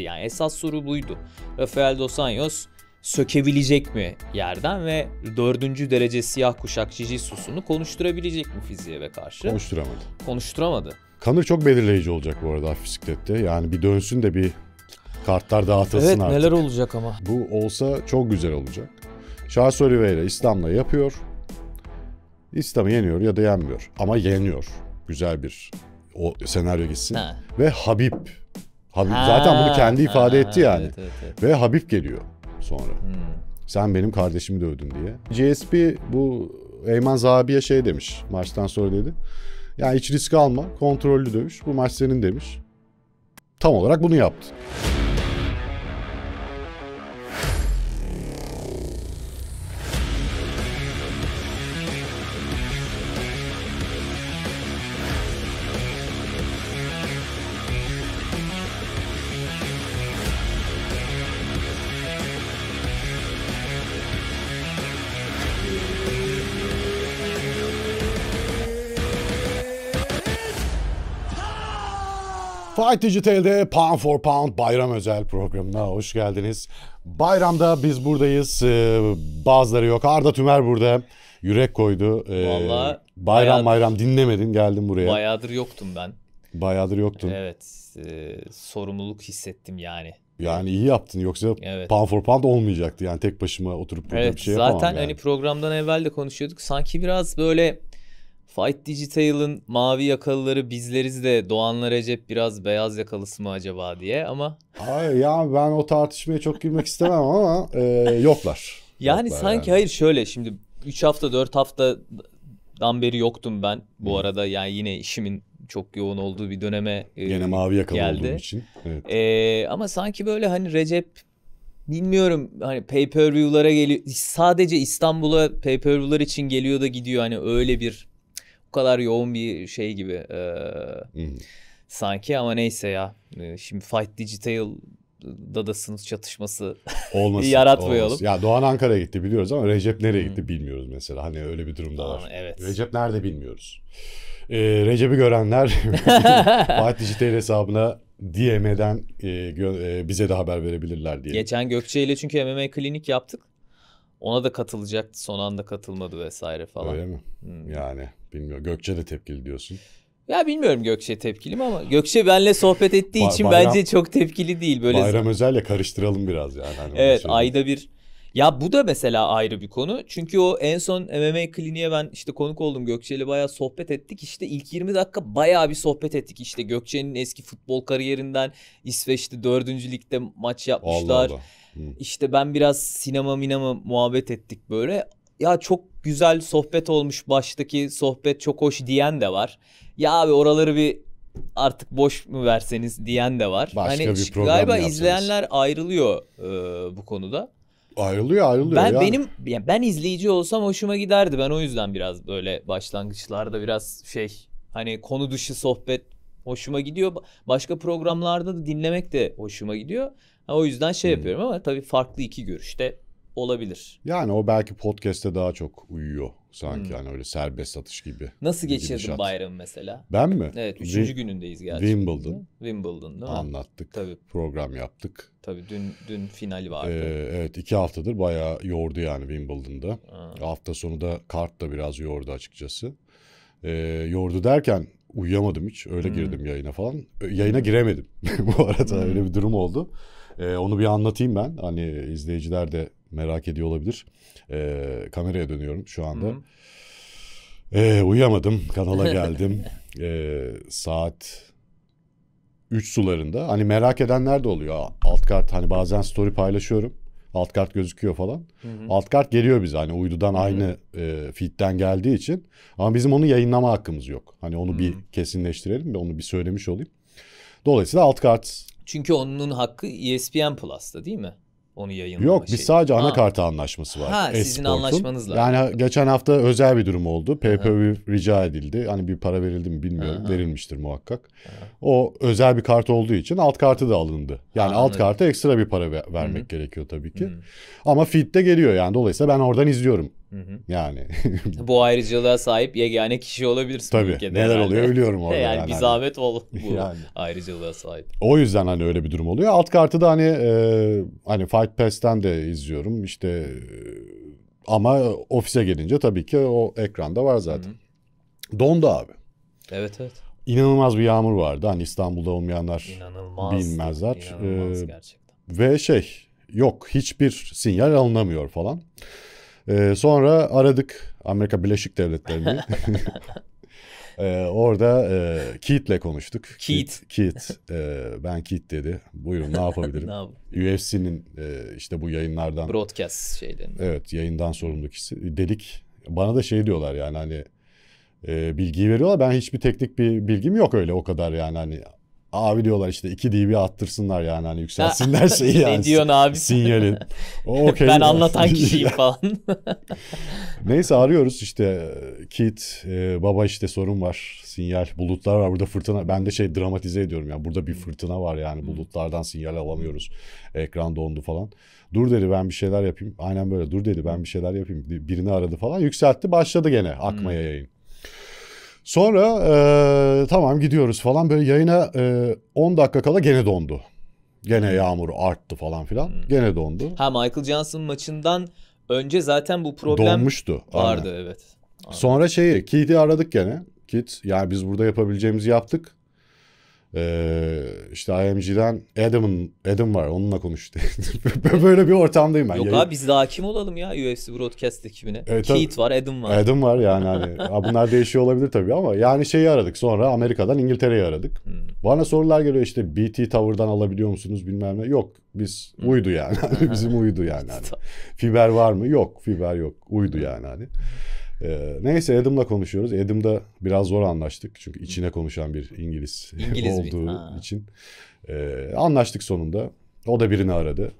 Yani esas soru buydu. Rafael Dos Anjos sökebilecek mi yerden ve dördüncü derece siyah kuşak cici susunu konuşturabilecek mi fiziğe karşı? Konuşturamadı. Konuşturamadı. Kanır çok belirleyici olacak bu arada bisiklette. Yani bir dönsün de bir kartlar dağıtılsın evet, artık. Evet neler olacak ama. Bu olsa çok güzel olacak. Charles Oliveira İslam'la yapıyor. İslam'ı yeniyor ya da yenmiyor. Ama yeniyor. Güzel bir o senaryo gitsin. Ha. Ve Habib Habib ha, zaten bunu kendi ifade ha, etti yani. Evet, evet, evet. Ve Habib geliyor sonra. Hmm. Sen benim kardeşimi dövdün diye. GSP bu Eyman Zahabi'ye şey demiş maçtan sonra dedi. Yani hiç risk alma, kontrollü dövüş. Bu maç senin demiş. Tam olarak bunu yaptı. Fight Digital'de Pound for Pound bayram özel programına hoş geldiniz. Bayramda biz buradayız. Ee, bazıları yok. Arda Tümer burada. Yürek koydu. Ee, Vallahi bayram bayağıdır, bayram dinlemedin geldim buraya. Bayağıdır yoktum ben. Bayağıdır yoktun. Evet. E, sorumluluk hissettim yani. Yani iyi yaptın yoksa evet. pound for pound olmayacaktı. Yani tek başıma oturup burada evet, bir şey yapamam. Zaten hani yani. hani programdan evvel de konuşuyorduk. Sanki biraz böyle Fight Digital'ın mavi yakalıları bizleriz de Doğanlar Recep biraz beyaz yakalısı mı acaba diye ama. Hayır ya ben o tartışmaya çok girmek istemem ama e, yoklar. Yani yoklar sanki yani. hayır şöyle şimdi 3 hafta 4 haftadan beri yoktum ben bu Hı. arada yani yine işimin çok yoğun olduğu bir döneme e, Gene mavi yakalı geldi. olduğum için. Evet. E, ama sanki böyle hani Recep bilmiyorum hani pay per view'lara geliyor sadece İstanbul'a pay per view'lar için geliyor da gidiyor hani öyle bir kadar yoğun bir şey gibi. E, Sanki ama neyse ya. E, şimdi Fight Digital da çatışması olmasın, yaratmayalım. Olmasın. Ya Doğan Ankara'ya gitti biliyoruz ama Recep nereye gitti bilmiyoruz mesela. Hani öyle bir durumda var. Evet. Recep nerede bilmiyoruz. Ee, Recep'i görenler Fight Digital hesabına DM'den e, e, bize de haber verebilirler diye. Geçen Gökçe ile çünkü MMA klinik yaptık. Ona da katılacaktı son anda katılmadı vesaire falan. Öyle mi? Hmm. Yani bilmiyorum. Gökçe de tepkili diyorsun. Ya bilmiyorum Gökçe tepkili mi ama Gökçe benle sohbet ettiği için bayram, bence çok tepkili değil. böyle. Bayram Özel'le karıştıralım biraz yani. Hani evet ayda bir. Ya bu da mesela ayrı bir konu. Çünkü o en son MMA kliniğe ben işte konuk oldum. Gökçe'yle bayağı sohbet ettik. İşte ilk 20 dakika bayağı bir sohbet ettik. İşte Gökçe'nin eski futbol kariyerinden İsveç'te 4. ligde maç yapmışlar. Allah Allah. İşte ben biraz sinema minama muhabbet ettik böyle. Ya çok güzel sohbet olmuş baştaki sohbet çok hoş diyen de var. Ya abi oraları bir artık boş mu verseniz diyen de var. Başka hani bir program galiba yapsanız. izleyenler ayrılıyor e, bu konuda. Ayrılıyor ayrılıyor. Ben ya. benim yani ben izleyici olsam hoşuma giderdi. Ben o yüzden biraz böyle başlangıçlarda biraz şey hani konu dışı sohbet hoşuma gidiyor. Başka programlarda da dinlemek de hoşuma gidiyor. O yüzden şey hmm. yapıyorum ama tabii farklı iki görüşte olabilir. Yani o belki podcast'te daha çok uyuyor sanki hmm. yani öyle serbest satış gibi. Nasıl geçirdin bayramı mesela? Ben mi? Evet üçüncü Wim, günündeyiz gerçekten. Wimbledon. Wimbledon değil mi? Anlattık. Tabii. Program yaptık. Tabii dün dün final vardı. Ee, evet iki haftadır bayağı yordu yani Wimbledon'da. Ha. Hafta sonu da kart da biraz yordu açıkçası. Ee, yordu derken uyuyamadım hiç öyle hmm. girdim yayına falan. Ee, yayına giremedim bu arada hmm. öyle bir durum oldu. E, onu bir anlatayım ben. Hani izleyiciler de merak ediyor olabilir. E, kameraya dönüyorum şu anda. E, uyuyamadım. Kanala geldim. e, saat 3 sularında. Hani merak edenler de oluyor. Alt kart hani bazen story paylaşıyorum. Alt kart gözüküyor falan. Hı hı. Alt kart geliyor bize hani uydudan hı hı. aynı e, feed'den geldiği için. Ama bizim onu yayınlama hakkımız yok. Hani onu hı hı. bir kesinleştirelim ve onu bir söylemiş olayım. Dolayısıyla alt kart çünkü onun hakkı ESPN Plus'ta değil mi? Onu yayınlama Yok şeyi. biz sadece ha. anakarta anlaşması var. Ha sizin anlaşmanız anlaşmanızla. Yani geçen hafta özel bir durum oldu. PPV rica edildi. Hani bir para verildi mi bilmiyorum. Aha. Verilmiştir muhakkak. Aha. O özel bir kart olduğu için alt kartı da alındı. Yani ha, alt anladım. ekstra bir para vermek Hı-hı. gerekiyor tabii ki. Hı-hı. Ama feed'de geliyor yani. Dolayısıyla ben oradan izliyorum yani. bu ayrıcalığa sahip yegane kişi olabilirsin Tabii, Neler herhalde. oluyor biliyorum orada. yani, yani bir zahmet ol bu yani. ayrıcalığa sahip. O yüzden hani öyle bir durum oluyor. Alt kartı da hani e, hani Fight Pass'ten de izliyorum. İşte e, ama ofise gelince tabii ki o ekranda var zaten. Hı-hı. Dondu abi. Evet evet. İnanılmaz bir yağmur vardı. Hani İstanbul'da olmayanlar İnanılmaz. bilmezler. İnanılmaz ee, gerçekten. Ve şey yok hiçbir sinyal alınamıyor falan. Ee, sonra aradık Amerika Birleşik Devletleri'ni. Ee, orada e, Keith'le konuştuk. Keith. Keith. Keith. E, ben Keith dedi. Buyurun ne yapabilirim? UFC'nin e, işte bu yayınlardan. Broadcast şeyden. Evet yayından sorumlu kişi. Dedik. Bana da şey diyorlar yani hani e, bilgiyi veriyorlar. Ben hiçbir teknik bir bilgim yok öyle o kadar yani hani Abi diyorlar işte 2 dB attırsınlar yani hani yükselsinler şeyi yani. ne diyorsun abi? Sinyalin. okay. ben anlatan kişiyim falan. Neyse arıyoruz işte Kit, e, baba işte sorun var. Sinyal, bulutlar var burada fırtına. Ben de şey dramatize ediyorum yani burada bir fırtına var yani bulutlardan sinyal alamıyoruz. Ekran dondu falan. Dur dedi ben bir şeyler yapayım. Aynen böyle dur dedi ben bir şeyler yapayım. Birini aradı falan yükseltti başladı gene akmaya yayın. Sonra e, tamam gidiyoruz falan böyle yayına e, 10 dakika kala gene dondu. Gene hmm. yağmur arttı falan filan. Hmm. Gene dondu. Ha Michael Johnson maçından önce zaten bu problem donmuştu. Vardı aynen. evet. Aynen. Sonra şeyi Keith'i aradık gene. Keith yani biz burada yapabileceğimizi yaptık. Ee, işte IMG'den Adam'ın Adam var onunla konuştu. Böyle bir ortamdayım ben. Yok Yayın... abi biz daha kim olalım ya UFC Broadcast ekibine. Evet, Keith var Adam var. Adam var yani hani. bunlar değişiyor olabilir tabii ama yani şeyi aradık sonra Amerika'dan İngiltere'yi aradık. Hmm. Bana sorular geliyor işte BT Tower'dan alabiliyor musunuz bilmem ne. Yok biz hmm. uydu yani. Bizim uydu yani. Hani. Fiber var mı? Yok fiber yok. Uydu yani hani. Hmm. Ee, neyse Adam'la konuşuyoruz. Adam'da biraz zor anlaştık. Çünkü içine konuşan bir İngiliz, İngiliz olduğu ha. için. Ee, anlaştık sonunda. O da birini aradı.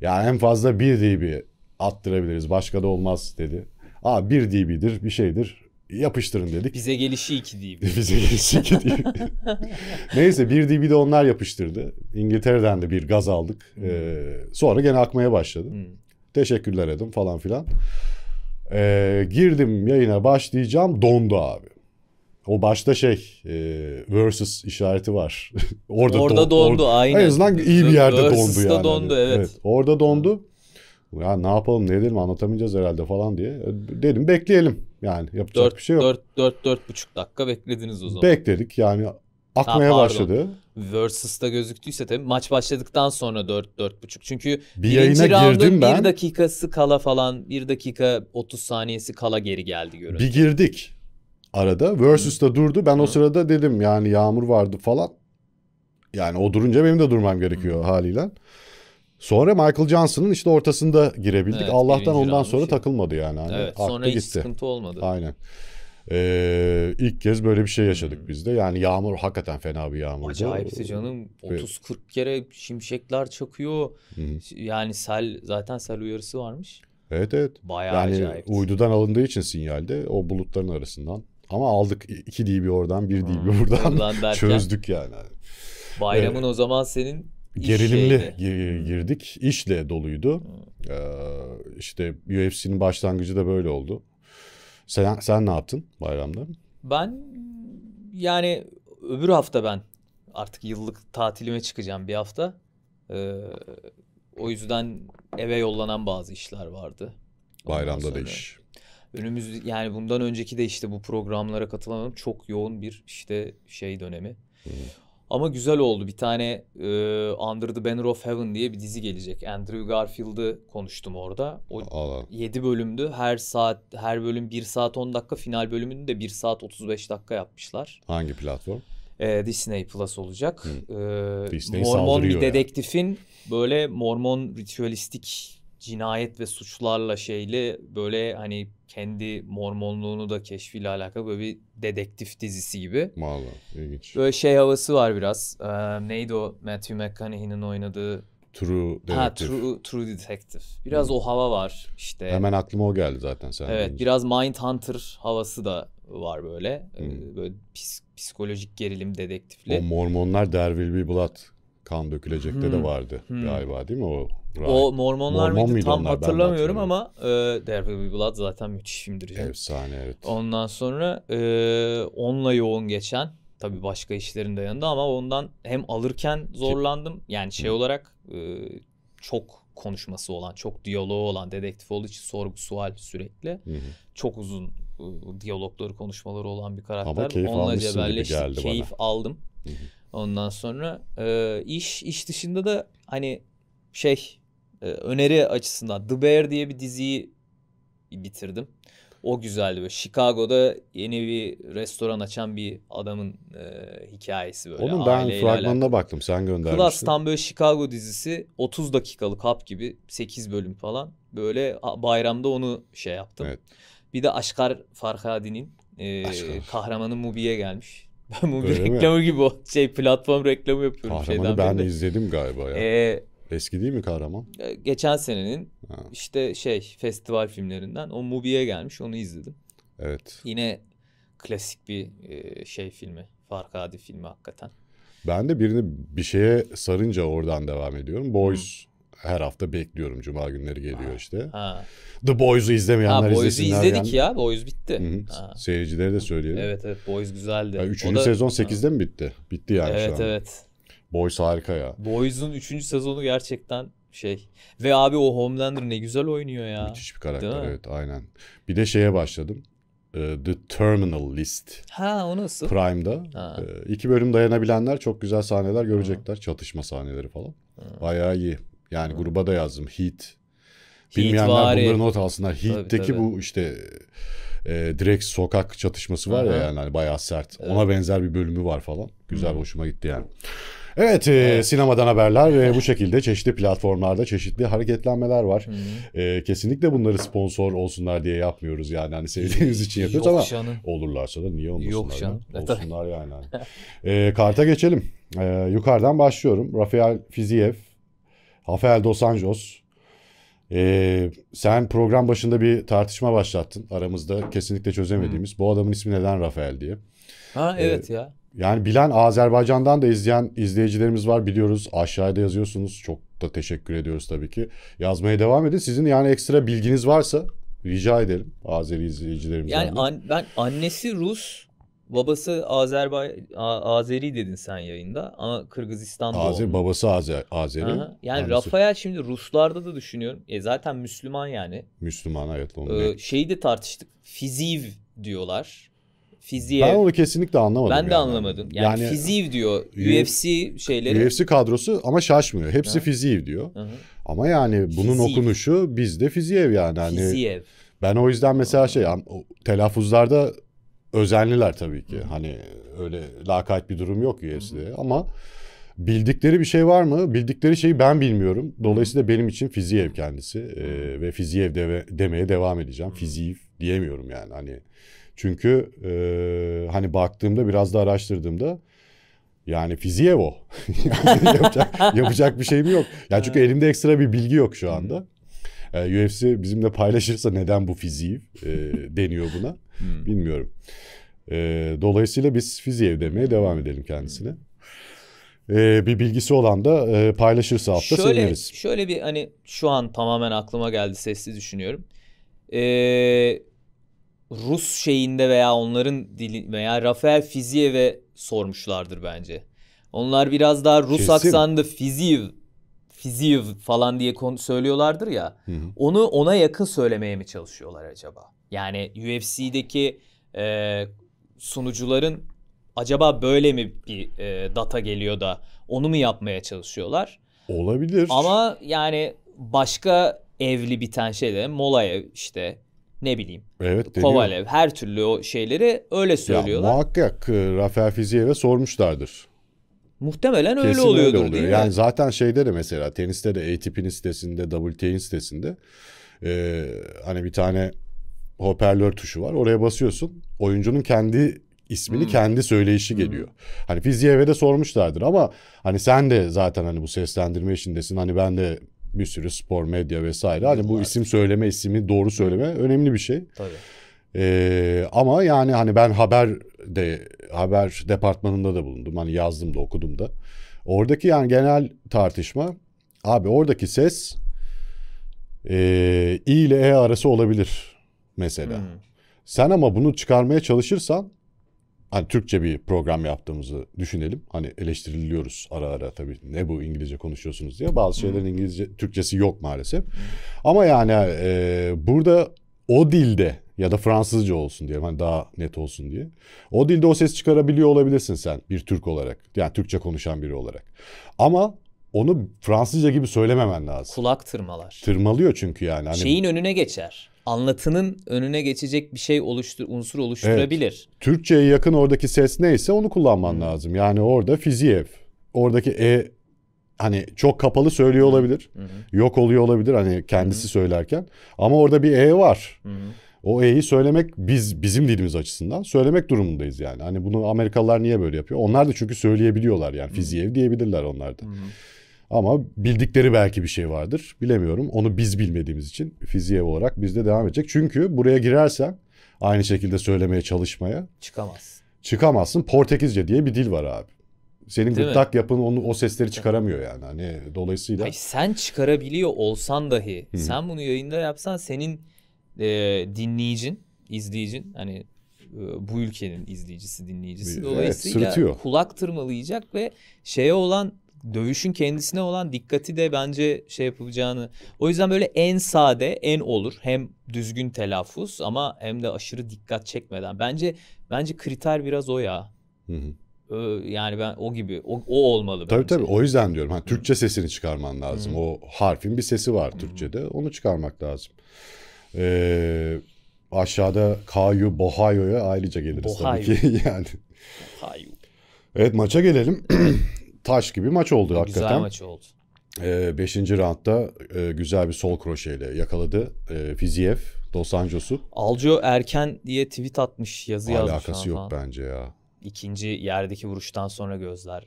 Yani en fazla bir DB attırabiliriz. Başka da olmaz dedi. Aa bir DB'dir bir şeydir yapıştırın dedik. Bize gelişi 2 DB. Bize gelişi 2 DB. Neyse bir DB de onlar yapıştırdı. İngiltere'den de bir gaz aldık. Hmm. Ee, sonra gene akmaya başladı. Hmm. Teşekkürler Adam falan filan. Ee, girdim yayına başlayacağım dondu abi. O başta şey e, versus işareti var. orada orada don, dondu or- aynen. En azından iyi bir yerde Versus'ta dondu yani. dondu evet. evet. Orada dondu. Ya ne yapalım ne edelim anlatamayacağız herhalde falan diye. E, dedim bekleyelim yani yapacak 4, bir şey yok. 4 4,5 dakika beklediniz o zaman. Bekledik yani atmaya ha, başladı. Versus'ta gözüktüyse tabii maç başladıktan sonra 4 4.5 çünkü bir yayına girdim ben. Bir dakikası kala falan bir dakika 30 saniyesi kala geri geldi görüntü. Bir girdik arada Versus'ta hmm. durdu. Ben hmm. o sırada dedim yani yağmur vardı falan. Yani o durunca benim de durmam gerekiyor hmm. haliyle. Sonra Michael Johnson'ın işte ortasında girebildik. Evet, Allah'tan ondan sonra şey. takılmadı yani. Hani evet, sonra hiç gitti. sıkıntı olmadı. Aynen. Ee, ilk kez böyle bir şey yaşadık hmm. biz Yani yağmur hakikaten fena bir yağmurdu. Acayipti canım. 30-40 kere şimşekler çakıyor. Hmm. Yani sel zaten sel uyarısı varmış. Evet evet. Bayağı yani acayipti. uydudan alındığı için sinyalde o bulutların arasından. Ama aldık iki DB oradan bir DB hmm. buradan, buradan çözdük yani. Bayramın evet. o zaman senin gerilimli şeydi. Hmm. girdik. İşle doluydu. Hmm. Ee, işte UFC'nin başlangıcı da böyle oldu. Sen, sen ne yaptın bayramda? Ben yani öbür hafta ben artık yıllık tatilime çıkacağım bir hafta. Ee, o yüzden eve yollanan bazı işler vardı. Bayramda da iş. Önümüz yani bundan önceki de işte bu programlara katılan Çok yoğun bir işte şey dönemi. Hmm. Ama güzel oldu. Bir tane e, Under the Banner of Heaven diye bir dizi gelecek. Andrew Garfield'ı konuştum orada. O Allah. 7 bölümdü. Her saat her bölüm 1 saat 10 dakika. Final bölümünü de 1 saat 35 dakika yapmışlar. Hangi platform? E, Disney Plus olacak. E, Disney Mormon bir dedektifin yani. böyle Mormon ritüelistik cinayet ve suçlarla şeyli böyle hani kendi mormonluğunu da keşfiyle alakalı böyle bir dedektif dizisi gibi. Valla ilginç. Böyle şey havası var biraz. Ee, neydi o Matthew McConaughey'nin oynadığı? True Detective. Ha, True, True Detective. Biraz hmm. o hava var işte. Hemen aklıma o geldi zaten sen. Evet deyince. biraz Mindhunter havası da var böyle. Hmm. Böyle psikolojik gerilim dedektifli. O mormonlar Derville Blood kan dökülecek hmm. de vardı hmm. galiba değil mi o? O Mormonlar Mormon mıydı tam hatırlamıyorum ama e, Daredevil Blood zaten müthiş filmdir. Efsane evet. Ondan sonra e, onunla yoğun geçen tabii başka işlerin de yanında ama ondan hem alırken zorlandım. Yani şey Hı. olarak e, çok konuşması olan, çok diyaloğu olan dedektif olduğu için sorgu sual sürekli. Hı Çok uzun e, diyalogları, konuşmaları olan bir karakter. Ama keyif Onunla cebelleştim. keyif bana. aldım. hı. Ondan sonra e, iş iş dışında da hani şey e, öneri açısından The Bear diye bir diziyi bitirdim. O güzeldi böyle. Chicago'da yeni bir restoran açan bir adamın e, hikayesi böyle. Onun ben fragmanına alakalı. baktım sen göndermiştin. Klas tam böyle Chicago dizisi 30 dakikalık hap gibi 8 bölüm falan. Böyle bayramda onu şey yaptım. Evet. Bir de Aşkar Farhadi'nin e, Aşkar. kahramanı Mubi'ye gelmiş. Ben bu bir reklamı mi? gibi o şey platform reklamı yapıyorum. Kahramanı şeyden ben de. izledim galiba ya. Ee, Eski değil mi kahraman? E, geçen senenin ha. işte şey festival filmlerinden o Mubi'ye gelmiş onu izledim. Evet. Yine klasik bir e, şey filmi. Farkadi filmi hakikaten. Ben de birini bir şeye sarınca oradan devam ediyorum. Boys her hafta bekliyorum. Cuma günleri geliyor ha. işte. Ha. The Boys'u izlemeyenler ha, Boys'u izlesinler. Boys'u izledik yani. ya. Boys bitti. hı Seyircilere de söyleyelim. Evet evet Boys güzeldi. Yani üçüncü da... sezon 8'de mi bitti? Bitti yani evet, şu an. Evet evet. Boys harika ya. Boys'un üçüncü sezonu gerçekten şey. Ve abi o Homelander ne güzel oynuyor ya. Müthiş bir karakter evet aynen. Bir de şeye başladım. Ee, The Terminal List. Ha o nasıl? Prime'da. Ha. Ee, iki bölüm dayanabilenler çok güzel sahneler görecekler. Hı. Çatışma sahneleri falan. Hı. Bayağı iyi. Yani Hı. gruba da yazdım. Heat. Bilmeyenler vari. bunları not alsınlar. Heat'teki tabii, tabii. bu işte e, direkt sokak çatışması var Hı-hı. ya yani hani bayağı sert. Evet. Ona benzer bir bölümü var falan. Güzel Hı. hoşuma gitti yani. Evet, e, evet. sinemadan haberler ve bu şekilde çeşitli platformlarda çeşitli hareketlenmeler var. E, kesinlikle bunları sponsor olsunlar diye yapmıyoruz yani hani sevdiğimiz için yapıyoruz Yok ama canım. olurlarsa da niye olmasınlar? Yok canım. Ya? Olsunlar yani. e, karta geçelim. E, yukarıdan başlıyorum. Rafael Fiziev Rafael Dos Anjos. Ee, sen program başında bir tartışma başlattın aramızda kesinlikle çözemediğimiz. Hmm. Bu adamın ismi neden Rafael diye. Ha ee, evet ee, ya. Yani bilen Azerbaycan'dan da izleyen izleyicilerimiz var biliyoruz. Aşağıda yazıyorsunuz. Çok da teşekkür ediyoruz tabii ki. Yazmaya devam edin. Sizin yani ekstra bilginiz varsa rica ederim Azeri izleyicilerimizden. Yani an, ben annesi Rus, Babası Azerbay A- Azeri dedin sen yayında ama Kırgızistan'da Azer, oldu. babası Azer, Azeri. Aha. Yani annesi. Rafael şimdi Ruslarda da düşünüyorum. E zaten Müslüman yani. Müslüman evet onu. Ee, şeyi de tartıştık. Fiziv diyorlar. Fiziye. Ben onu kesinlikle anlamadım. Ben de yani. anlamadım. Yani, yani fiziv diyor UFC şeyleri. UFC kadrosu ama şaşmıyor. Hepsi ha. fiziv diyor. Hı-hı. Ama yani bunun fiziv. okunuşu bizde fiziyev yani. Hani fiziyev. Ben o yüzden mesela şey telaffuzlarda özenliler tabii ki. Hani öyle lakayt bir durum yok UFC'de ama bildikleri bir şey var mı? Bildikleri şeyi ben bilmiyorum. Dolayısıyla benim için Fiziyev kendisi ee, ve Fiziyev de, demeye devam edeceğim. Fiziyev diyemiyorum yani hani. Çünkü e, hani baktığımda biraz da araştırdığımda yani Fiziyev o. yapacak, yapacak bir şeyim yok. Yani çünkü elimde ekstra bir bilgi yok şu anda. Ee, UFC bizimle paylaşırsa neden bu Fiziyev e, deniyor buna. Hmm. Bilmiyorum. E, dolayısıyla biz Fiziyev demeye devam edelim kendisine. E, bir bilgisi olan da e, paylaşırsa altta şöyle, seviniriz. Şöyle bir hani şu an tamamen aklıma geldi sessiz düşünüyorum. Eee Rus şeyinde veya onların dili veya Rafael Fiziyev'e sormuşlardır bence. Onlar biraz daha Rus Kesin. aksanlı Fiziyev Fiziyev falan diye konu söylüyorlardır ya. Hı hı. Onu ona yakın söylemeye mi çalışıyorlar acaba? Yani UFC'deki e, sunucuların acaba böyle mi bir e, data geliyor da onu mu yapmaya çalışıyorlar? Olabilir. Ama yani başka evli biten şeyler Molayev işte ne bileyim. Evet deniyor. Kovalev her türlü o şeyleri öyle söylüyorlar. Ya, muhakkak e, Rafael Fiziyev'e sormuşlardır. Muhtemelen Kesin öyle oluyordur öyle oluyor. değil mi? Yani zaten şeyde de mesela teniste de ATP'nin sitesinde, WTA'nin sitesinde e, hani bir tane hoparlör tuşu var. Oraya basıyorsun. Oyuncunun kendi ismini hmm. kendi söyleyişi hmm. geliyor. Hani Fizyev'e de sormuşlardır ama hani sen de zaten hani bu seslendirme işindesin. Hani ben de bir sürü spor, medya vesaire. Hani bu isim söyleme, ismi doğru söyleme hmm. önemli bir şey. Tabii. Ee, ama yani hani ben haber de haber departmanında da bulundum. Hani yazdım da okudum da. Oradaki yani genel tartışma abi oradaki ses e, i ile e arası olabilir mesela. Hmm. Sen ama bunu çıkarmaya çalışırsan hani Türkçe bir program yaptığımızı düşünelim. Hani eleştiriliyoruz ara ara tabii ne bu İngilizce konuşuyorsunuz diye. Bazı hmm. şeylerin İngilizce Türkçesi yok maalesef. Ama yani e, burada o dilde ya da Fransızca olsun diye hani daha net olsun diye. O dilde o ses çıkarabiliyor olabilirsin sen bir Türk olarak. Yani Türkçe konuşan biri olarak. Ama onu Fransızca gibi söylememen lazım. Kulak tırmalar. Tırmalıyor çünkü yani. Hani... Şeyin önüne geçer anlatının önüne geçecek bir şey oluştur unsur oluşturabilir. Evet. Türkçeye yakın oradaki ses neyse onu kullanman hmm. lazım. Yani orada Fiziyev. Oradaki e hani çok kapalı söylüyor olabilir. Hı Yok oluyor olabilir hani kendisi hı söylerken. Ama orada bir e var. Hı O e'yi söylemek biz bizim dilimiz açısından söylemek durumundayız yani. Hani bunu Amerikalılar niye böyle yapıyor? Onlar da çünkü söyleyebiliyorlar yani. Fiziyev diyebilirler onlar da. Hı ama bildikleri belki bir şey vardır. Bilemiyorum. Onu biz bilmediğimiz için fiziğe olarak bizde devam edecek. Çünkü buraya girersen aynı şekilde söylemeye çalışmaya. Çıkamaz. Çıkamazsın. Portekizce diye bir dil var abi. Senin Değil gırtlak mi? yapın onu o sesleri çıkaramıyor yani. Hani dolayısıyla. Hayır, sen çıkarabiliyor olsan dahi. Hı. Sen bunu yayında yapsan senin e, dinleyicin, izleyicin hani e, bu ülkenin izleyicisi, dinleyicisi. Dolayısıyla evet, sırıtıyor. kulak tırmalayacak ve şeye olan dövüşün kendisine olan dikkati de bence şey yapılacağını. O yüzden böyle en sade, en olur. Hem düzgün telaffuz ama hem de aşırı dikkat çekmeden. Bence bence kriter biraz o ya. Hı hı. yani ben o gibi o, o olmalı tabii bence. Tabii o yüzden diyorum. Hani Türkçe sesini çıkarman lazım. Hı. O harfin bir sesi var Türkçede. Onu çıkarmak lazım. Ee, aşağıda Kayu Bohayo'ya ayrıca geliriz Bohayo. tabii ki yani. Bohayo. Evet maça gelelim. taş gibi maç oldu güzel hakikaten. Güzel maç oldu. 5. E, ee, roundda e, güzel bir sol kroşeyle yakaladı e, Fiziyev Dos Anjos'u. Aljo erken diye tweet atmış yazı Alakası yazmış. Alakası yok falan. bence ya. İkinci yerdeki vuruştan sonra gözler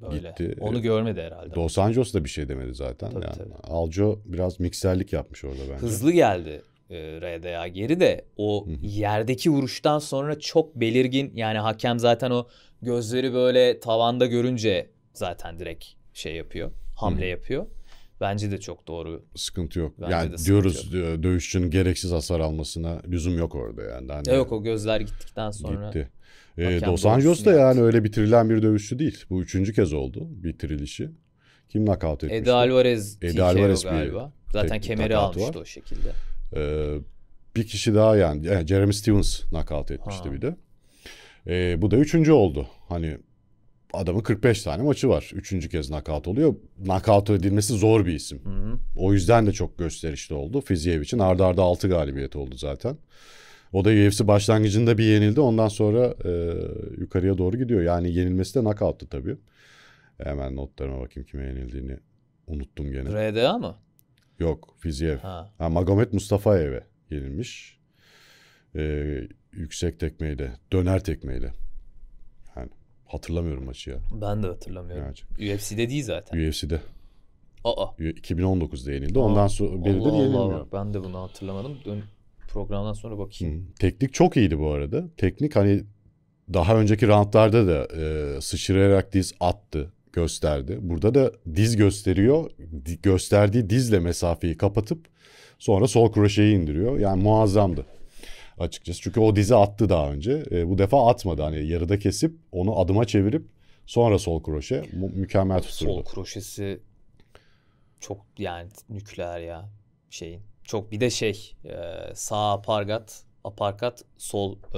böyle. Gitti. Onu görmedi herhalde. Dos Anjos da bir şey demedi zaten. Tabii, yani. tabii. Aljo biraz mikserlik yapmış orada bence. Hızlı geldi e, RDA geri de o yerdeki vuruştan sonra çok belirgin yani hakem zaten o gözleri böyle tavanda görünce zaten direkt şey yapıyor. Hamle Hı. yapıyor. Bence de çok doğru. Sıkıntı yok. Bence yani diyoruz yok. dövüşçünün gereksiz hasar almasına lüzum yok orada yani. Hani yok o gözler gittikten sonra. Gitti. Ee, Dos Anjos da yani öyle bitirilen bir dövüşçü değil. Bu üçüncü kez oldu bitirilişi. Kim nakavt etmişti? Ede Alvarez. Ede Alvarez galiba. Zaten kemeri almıştı var. o şekilde. Ee, bir kişi daha yani, yani e, Jeremy Stevens nakavt etmişti ha. bir de. Ee, bu da üçüncü oldu. Hani adamın 45 tane maçı var. Üçüncü kez nakat oluyor. Nakat edilmesi zor bir isim. Hı hı. O yüzden de çok gösterişli oldu. Fiziyev için ardarda arda 6 galibiyet oldu zaten. O da UFC başlangıcında bir yenildi. Ondan sonra e, yukarıya doğru gidiyor. Yani yenilmesi de nakavttı tabii. Hemen notlarıma bakayım kime yenildiğini. Unuttum gene. RDA mı? Yok. Fiziyev. Ha. ha Magomed Mustafayev'e yenilmiş. E, yüksek tekmeyle. Döner tekmeyle. Hatırlamıyorum maçı ya. Ben de hatırlamıyorum. Gerçekten. UFC'de değil zaten. UFC'de. Aa. 2019'da yenildi. Ondan sonra beri de yenilmiyor. Ben de bunu hatırlamadım. Dön programdan sonra bakayım. Hı. Hmm. Teknik çok iyiydi bu arada. Teknik hani daha önceki roundlarda da e, sıçrayarak diz attı gösterdi. Burada da diz gösteriyor. Di, gösterdiği dizle mesafeyi kapatıp sonra sol kroşeyi indiriyor. Yani muazzamdı açıkçası. Çünkü o dizi attı daha önce. E, bu defa atmadı. Hani yarıda kesip onu adıma çevirip sonra sol kroşe mü- mükemmel tuturdu. Sol kroşesi çok yani nükleer ya şeyin. Çok bir de şey e, sağ apargat aparkat sol e,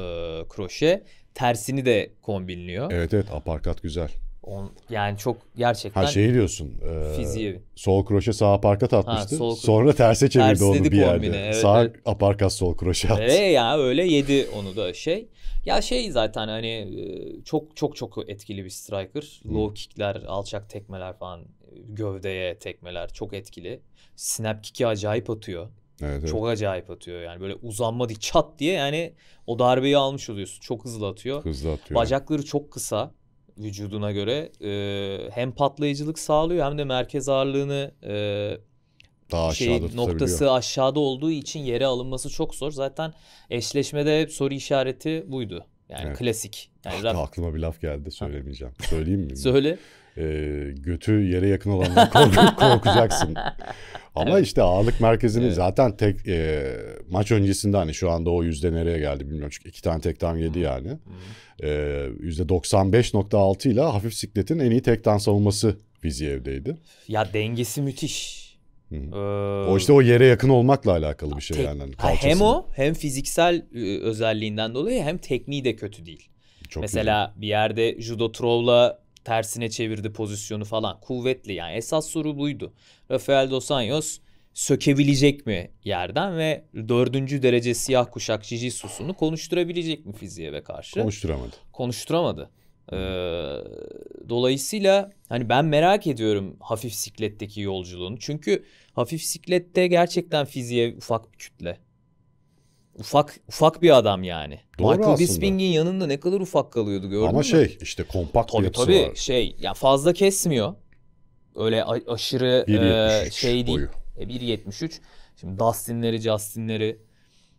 kroşe tersini de kombinliyor. Evet evet aparkat güzel. On, yani çok gerçekten... Ha şey diyorsun. E, fiziği. Sol kroşe sağ aparkat atmıştı. Ha, sol Sonra terse çevirdi onu bir yerde. evet, sağ evet. aparkat sol kroşe attı. Evet ya öyle yedi onu da şey. Ya şey zaten hani e, çok çok çok etkili bir striker. Hmm. Low kickler, alçak tekmeler falan gövdeye tekmeler çok etkili. Snap kick'i acayip atıyor. Evet, evet. Çok acayip atıyor yani böyle uzanma değil çat diye yani o darbeyi almış oluyorsun. Çok hızlı atıyor. Hızlı atıyor. Bacakları çok kısa vücuduna göre e, hem patlayıcılık sağlıyor hem de merkez ağırlığını e, daha şey, noktası aşağıda olduğu için yere alınması çok zor. Zaten eşleşmede hep soru işareti buydu. Yani evet. klasik. Yani ah, rap... Aklıma bir laf geldi söylemeyeceğim. Söyleyeyim mi? Söyle e, götü yere yakın olandan kork- korkacaksın. Ama evet. işte ağırlık merkezini evet. zaten tek e, maç öncesinde hani şu anda o yüzde nereye geldi bilmiyorum. Çünkü iki tane tek tektan yedi yani. Ee, yüzde hmm. %95.6 ile hafif sikletin en iyi tek tektan savunması Viziyev'deydi. Ya dengesi müthiş. Hı Ee, o işte o yere yakın olmakla alakalı bir şey tek, yani. Hani ha, hem o hem fiziksel e, özelliğinden dolayı hem tekniği de kötü değil. Çok Mesela güzel. bir yerde judo trovla tersine çevirdi pozisyonu falan. Kuvvetli yani esas soru buydu. Rafael Dos Anjos sökebilecek mi yerden ve dördüncü derece siyah kuşak cici Sus'unu konuşturabilecek mi Fiziyev'e karşı? Konuşturamadı. Konuşturamadı. Ee, dolayısıyla hani ben merak ediyorum hafif sikletteki yolculuğunu. Çünkü hafif siklette gerçekten Fiziyev ufak bir kütle ufak ufak bir adam yani. Doğru Michael aslında. Bisping'in yanında ne kadar ufak kalıyordu gördün Ama mü? Ama şey işte kompakt tabii, bir yapısı tabii, var. şey ya fazla kesmiyor. Öyle aşırı e, şey değil. Boyu. E, 1.73. Şimdi Dustin'leri, Justin'leri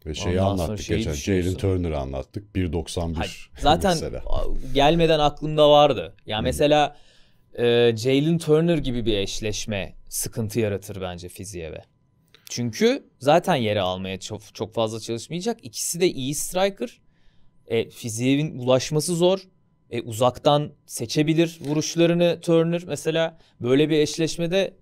ve şeyi Ondan anlattık geçen. Jalen Turner'ı anlattık. 1.91 Hayır, Zaten mesela. gelmeden aklımda vardı. Ya yani hmm. mesela e, Jalen Turner gibi bir eşleşme sıkıntı yaratır bence fiziğe ve. Çünkü zaten yere almaya çok, çok fazla çalışmayacak. İkisi de iyi striker. E, fiziğin ulaşması zor. E, uzaktan seçebilir vuruşlarını Turner. Mesela böyle bir eşleşmede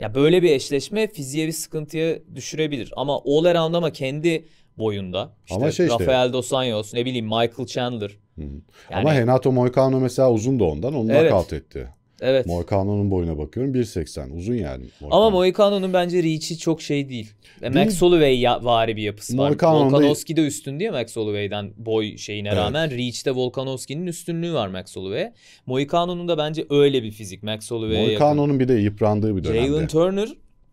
ya böyle bir eşleşme fiziğe bir sıkıntıya düşürebilir. Ama all around ama kendi boyunda. İşte ama şey işte. Rafael Dos Anjos, ne bileyim Michael Chandler. Hı. Yani, ama Henato Moicano mesela uzun da ondan. Onu evet. nakavt etti. Evet. Moicano'nun boyuna bakıyorum 1.80 uzun yani. Moicano. Ama Moicano'nun bence reach'i çok şey değil. değil. Max Holloway ya, vari bir yapısı Moicano'da... var. Volkanovski de üstün diye Max Holloway'den boy şeyine evet. rağmen reach'te Volkanovski'nin üstünlüğü var Max Holloway'e. Moicano'nun da bence öyle bir fizik Max Holloway'e Moicano'nun bir de yıprandığı bir dönemde. Jalen Turner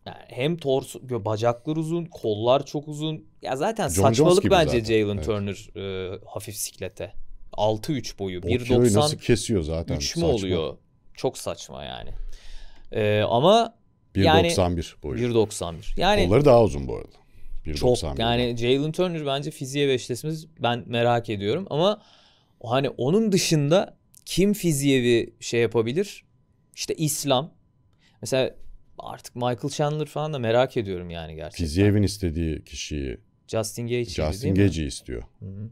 yani hem torso, bacaklar uzun, kollar çok uzun. Ya zaten John saçmalık bence zaten. Jalen evet. Turner e, hafif siklete. 6-3 boyu. 1.90 nasıl kesiyor zaten? 3 mü oluyor? Çok saçma yani. Ee, ama 1.91 yani, boyu. 1.91. Yani kolları daha uzun bu arada. 1.91. Çok yani Jalen Turner bence fiziğe beşleşmez. Ben merak ediyorum ama hani onun dışında kim fiziğe bir şey yapabilir? İşte İslam. Mesela artık Michael Chandler falan da merak ediyorum yani gerçekten. Fiziev'in istediği kişiyi Justin Gaethje Justin Gaethje istiyor. Hı-hı.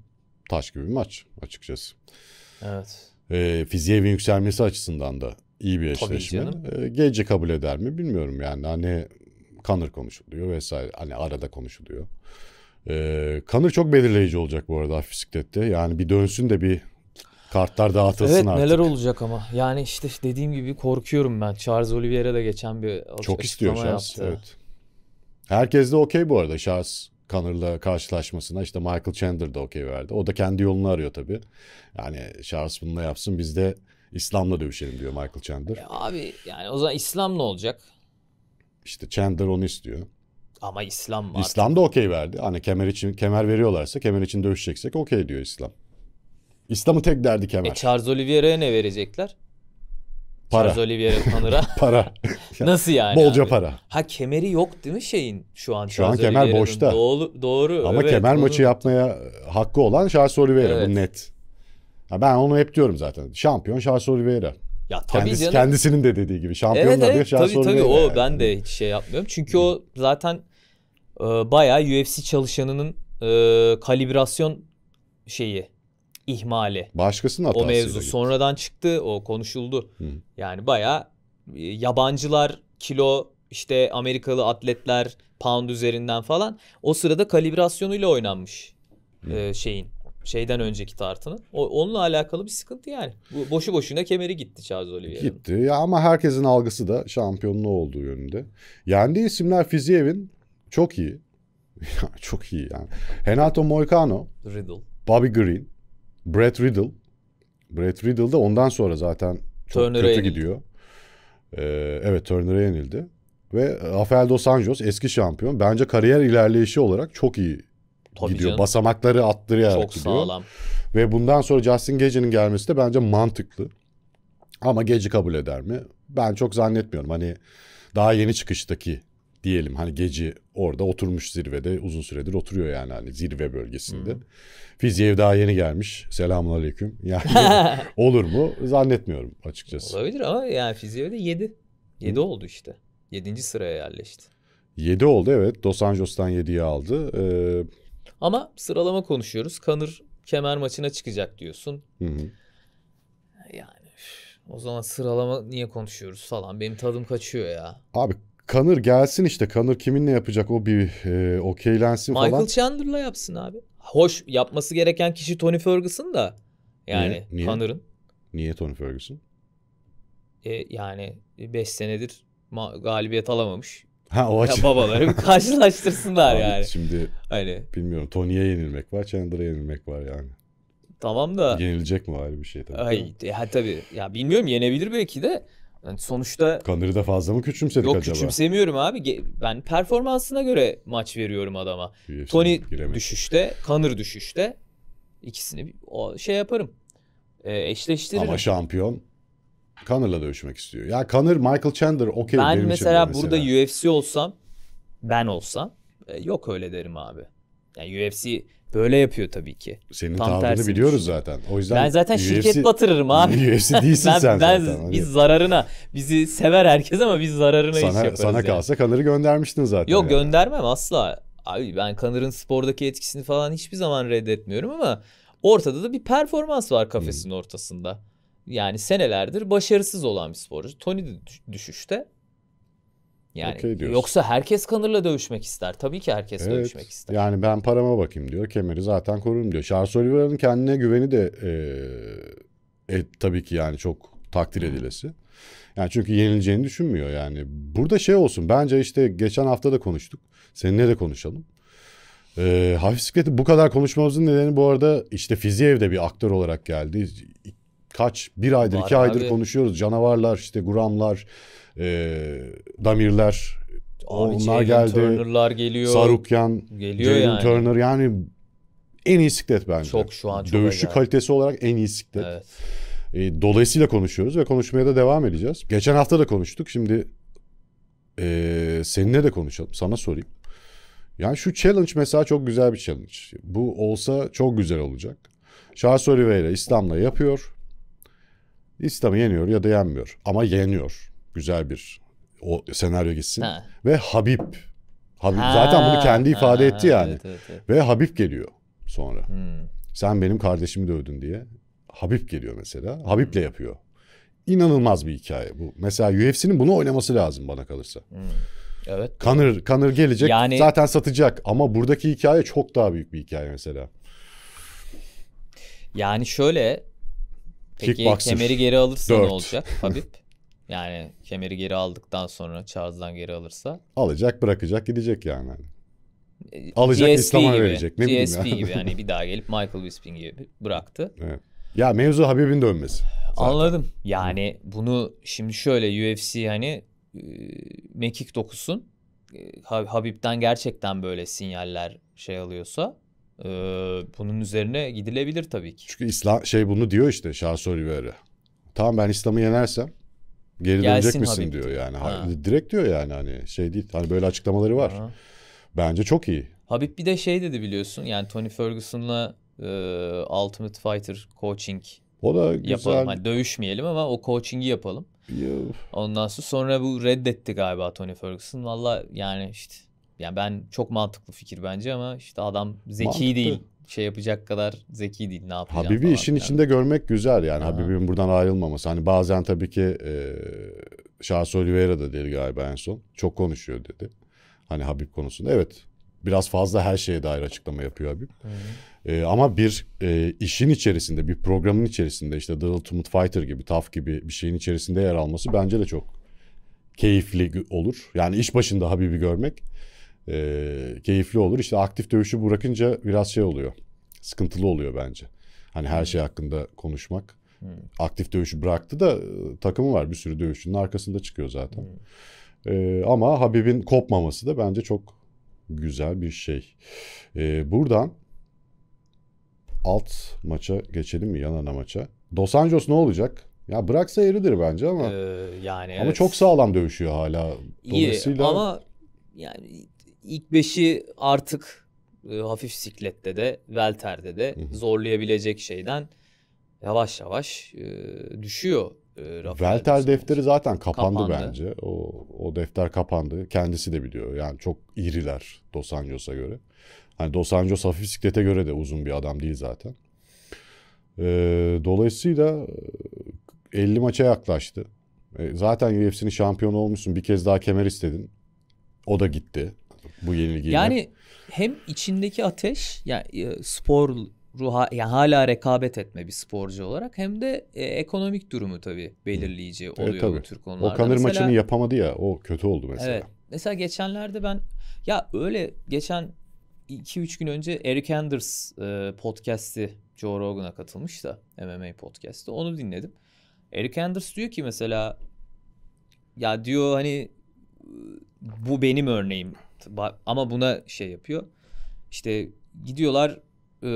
Taş gibi bir maç açıkçası. Evet e, fiziğe yükselmesi açısından da iyi bir Tabii eşleşme. Ee, Gece kabul eder mi bilmiyorum yani hani Kanır konuşuluyor vesaire hani arada konuşuluyor. E, Kanır çok belirleyici olacak bu arada bisiklette yani bir dönsün de bir kartlar dağıtılsın evet, artık. Evet neler olacak ama yani işte dediğim gibi korkuyorum ben Charles Oliveira da geçen bir çok istiyor Charles evet. Herkes de okey bu arada Charles Connor'la karşılaşmasına işte Michael Chandler de okey verdi. O da kendi yolunu arıyor tabii. Yani Charles bunu yapsın biz de İslam'la dövüşelim diyor Michael Chandler. Ya e abi yani o zaman İslam ne olacak? İşte Chandler onu istiyor. Ama İslam var. İslam da okey verdi. Hani kemer için kemer veriyorlarsa kemer için dövüşeceksek okey diyor İslam. İslam'ı tek derdi kemer. E Charles Olivier'e ne verecekler? Para. Charles Olivier Tanır'a. para. Nasıl yani? Bolca abi? para. Ha kemeri yok değil mi şeyin şu an? Şu an kemer boşta. Doğru. doğru Ama evet, kemer onu... maçı yapmaya hakkı olan Charles Oliveira evet. bu net. Ya ben onu hep diyorum zaten. Şampiyon Charles Oliveira. Ya tabii Kendisi, canım. Kendisinin de dediği gibi. Şampiyonlar evet, evet, bir Charles tabii, Oliveira. Tabii tabii o ben de hiç şey yapmıyorum. Çünkü o zaten e, bayağı UFC çalışanının e, kalibrasyon şeyi ihmali. Başkasının hatası. O mevzu gitti. sonradan çıktı, o konuşuldu. Hı. Yani baya e, yabancılar kilo işte Amerikalı atletler pound üzerinden falan o sırada kalibrasyonuyla oynanmış e, şeyin şeyden önceki tartının. O, onunla alakalı bir sıkıntı yani. Bu, boşu boşuna kemeri gitti Charles Oliveira'nın. Gitti ya ama herkesin algısı da şampiyonluğu olduğu yönünde. Yendiği isimler Fiziev'in çok iyi. çok iyi yani. Henato Moicano. Riddle. Bobby Green. Brett Riddle. Brett Riddle da ondan sonra zaten çok Turner'a kötü yenildi. gidiyor. Ee, evet Turner'a yenildi. Ve Rafael Dos Anjos eski şampiyon. Bence kariyer ilerleyişi olarak çok iyi Tabii gidiyor. Canım. Basamakları attırıyor. Çok gidiyor. sağlam. Ve bundan sonra Justin Gage'nin gelmesi de bence mantıklı. Ama Gage'i kabul eder mi? Ben çok zannetmiyorum. Hani daha yeni çıkıştaki diyelim hani Geci orada oturmuş zirvede uzun süredir oturuyor yani hani zirve bölgesinde. Hı. Fizyev daha yeni gelmiş. Selamun aleyküm. Yani olur mu? Zannetmiyorum açıkçası. Olabilir ama yani Fizyev de 7. 7 oldu işte. 7. sıraya yerleşti. 7 oldu evet. Dos Anjos'tan 7'yi aldı. Ee... Ama sıralama konuşuyoruz. Kanır kemer maçına çıkacak diyorsun. Hı hı. Yani o zaman sıralama niye konuşuyoruz falan. Benim tadım kaçıyor ya. Abi Kanır gelsin işte. Kanır kiminle yapacak o bir e, okeylensin falan. Michael Chandler'la yapsın abi. Hoş yapması gereken kişi Tony Ferguson da. Yani Niye? Kanır'ın. Niye Tony Ferguson? E, yani 5 senedir galibiyet alamamış. Ha o açı. Babaları karşılaştırsınlar Abi, yani. Şimdi hani. bilmiyorum Tony'ye yenilmek var Chandler'a yenilmek var yani. Tamam da. Yenilecek mi ayrı bir şey tabii. Ay, ya tabii. Ya bilmiyorum yenebilir belki de. Yani sonuçta... Kanır'ı da fazla mı küçümsedik yok, acaba? Yok küçümsemiyorum abi. Ben performansına göre maç veriyorum adama. UFC Tony giremedim. düşüşte, Kanır düşüşte. ikisini o şey yaparım. E, eşleştiririm. Ama şampiyon Kanır'la dövüşmek istiyor. Ya Kanır, Michael Chandler okey ben benim mesela, mesela burada UFC olsam, ben olsam e, yok öyle derim abi. Yani UFC Böyle yapıyor tabii ki. Senin Tam tavrını biliyoruz düşün. zaten. O yüzden ben zaten UFC, şirket batırırım abi. UFC değilsin ben, sen ben, zaten. Biz zararına. Bizi sever herkes ama biz zararına sana, iş yaparız. Sana yani. kalsa Kanır'ı göndermiştin zaten. Yok yani. göndermem asla. Abi ben Kanır'ın spordaki etkisini falan hiçbir zaman reddetmiyorum ama ortada da bir performans var kafesin hmm. ortasında. Yani senelerdir başarısız olan bir sporcu. Tony de düşüşte yani okay yoksa herkes kanırla dövüşmek ister. Tabii ki herkes evet. dövüşmek ister. Yani ben parama bakayım diyor. Kemeri zaten korurum diyor. Charles Oliveira'nın kendine güveni de e, e, tabii ki yani çok takdir edilesi. Yani çünkü yenileceğini düşünmüyor yani. Burada şey olsun bence işte geçen hafta da konuştuk. Seninle de konuşalım. E, hafif sikleti bu kadar konuşmamızın nedeni bu arada işte Fiziyev'de bir aktör olarak geldi. Kaç? Bir aydır, Var iki abi. aydır konuşuyoruz. Canavarlar, işte Guramlar, e, Damirler Abi, onlar geldi. Turner'lar geliyor. Sarukyan, geliyor Jalen yani. Turner yani en iyi siklet bence. Çok şu an çok Dövüşçü kalitesi olarak en iyi siklet. Evet. E, dolayısıyla konuşuyoruz ve konuşmaya da devam edeceğiz. Geçen hafta da konuştuk. Şimdi e, seninle de konuşalım. Sana sorayım. Yani şu challenge mesela çok güzel bir challenge. Bu olsa çok güzel olacak. Charles Oliveira İslam'la yapıyor. İslam'ı yeniyor ya da yenmiyor. Ama yeniyor güzel bir o senaryo gitsin. Ha. Ve Habib. Habib ha. zaten bunu kendi ifade ha. etti yani. Evet, evet, evet. Ve Habib geliyor sonra. Hmm. Sen benim kardeşimi dövdün diye. Habib geliyor mesela. Habib'le hmm. yapıyor. İnanılmaz bir hikaye bu. Mesela UFC'nin bunu oynaması lazım bana kalırsa. Hmm. Evet. Kanır Kanır gelecek yani... zaten satacak ama buradaki hikaye çok daha büyük bir hikaye mesela. Yani şöyle peki kemeri geri alırsa ne olacak Habib? Yani kemeri geri aldıktan sonra Charles'dan geri alırsa. Alacak bırakacak gidecek yani. E, Alacak İslam'a verecek. Ne GSP yani. gibi yani bir daha gelip Michael Bisping gibi bıraktı. Evet. Ya mevzu Habib'in dönmesi. Zaten. Anladım. Yani Hı. bunu şimdi şöyle UFC hani e, mekik dokusun. E, Habib'den gerçekten böyle sinyaller şey alıyorsa e, bunun üzerine gidilebilir tabii ki. Çünkü İslam şey bunu diyor işte Charles Oliveira. Tamam ben İslam'ı yenersem Geri Gelsin dönecek misin Habib. diyor yani. Ha. Direkt diyor yani hani şey değil. Hani böyle açıklamaları var. Ha. Bence çok iyi. Habib bir de şey dedi biliyorsun. Yani Tony Ferguson'la e, Ultimate Fighter coaching o da güzel. Yapalım. Hani dövüşmeyelim ama o coaching'i yapalım. Ondan sonra, sonra bu reddetti galiba Tony Ferguson. Valla yani işte yani ben çok mantıklı fikir bence ama işte adam zeki Mantıklı. değil şey yapacak kadar zeki değil ne yapacağım Habibi işin yani. içinde görmek güzel yani ha. Habibi'nin buradan ayrılmaması. Hani bazen tabii ki e, Charles Oliveira da dedi galiba en son. Çok konuşuyor dedi. Hani Habib konusunda evet biraz fazla her şeye dair açıklama yapıyor Habib. E, ama bir e, işin içerisinde bir programın içerisinde işte The Ultimate Fighter gibi TAF gibi bir şeyin içerisinde yer alması bence de çok keyifli olur. Yani iş başında Habib'i görmek e, keyifli olur. İşte aktif dövüşü bırakınca biraz şey oluyor. Sıkıntılı oluyor bence. Hani her şey hakkında konuşmak. Hmm. Aktif dövüşü bıraktı da e, takımı var bir sürü dövüşünün arkasında çıkıyor zaten. Hmm. E, ama Habib'in kopmaması da bence çok güzel bir şey. E, buradan alt maça geçelim mi? Yan maça. Dos Anjos ne olacak? Ya bıraksa yeridir bence ama. Ee, yani ama evet. çok sağlam dövüşüyor hala. İyi ama yani ilk beşi artık e, hafif siklette de, velterde de Hı-hı. zorlayabilecek şeyden yavaş yavaş e, düşüyor. E, Welter defteri zaten kapandı, kapandı bence. O, o defter kapandı. Kendisi de biliyor. Yani çok iriler Dos Anjos'a göre. Hani Dos Anjos hafif siklete göre de uzun bir adam değil zaten. E, dolayısıyla 50 e, maça yaklaştı. E, zaten UFC'nin şampiyonu olmuşsun. Bir kez daha kemer istedin. O da gitti bu yenilgiyle? Yani hem içindeki ateş yani e, spor ruha yani hala rekabet etme bir sporcu olarak hem de e, ekonomik durumu tabii belirleyici oluyor e, tabii. bu tür konularda. O kanır maçını yapamadı ya o kötü oldu mesela. Evet. Mesela geçenlerde ben ya öyle geçen 2-3 gün önce Eric Anders e, podcast'i Joe Rogan'a katılmış da MMA podcast'ı onu dinledim. Eric Anders diyor ki mesela ya diyor hani bu benim örneğim ama buna şey yapıyor. İşte gidiyorlar e,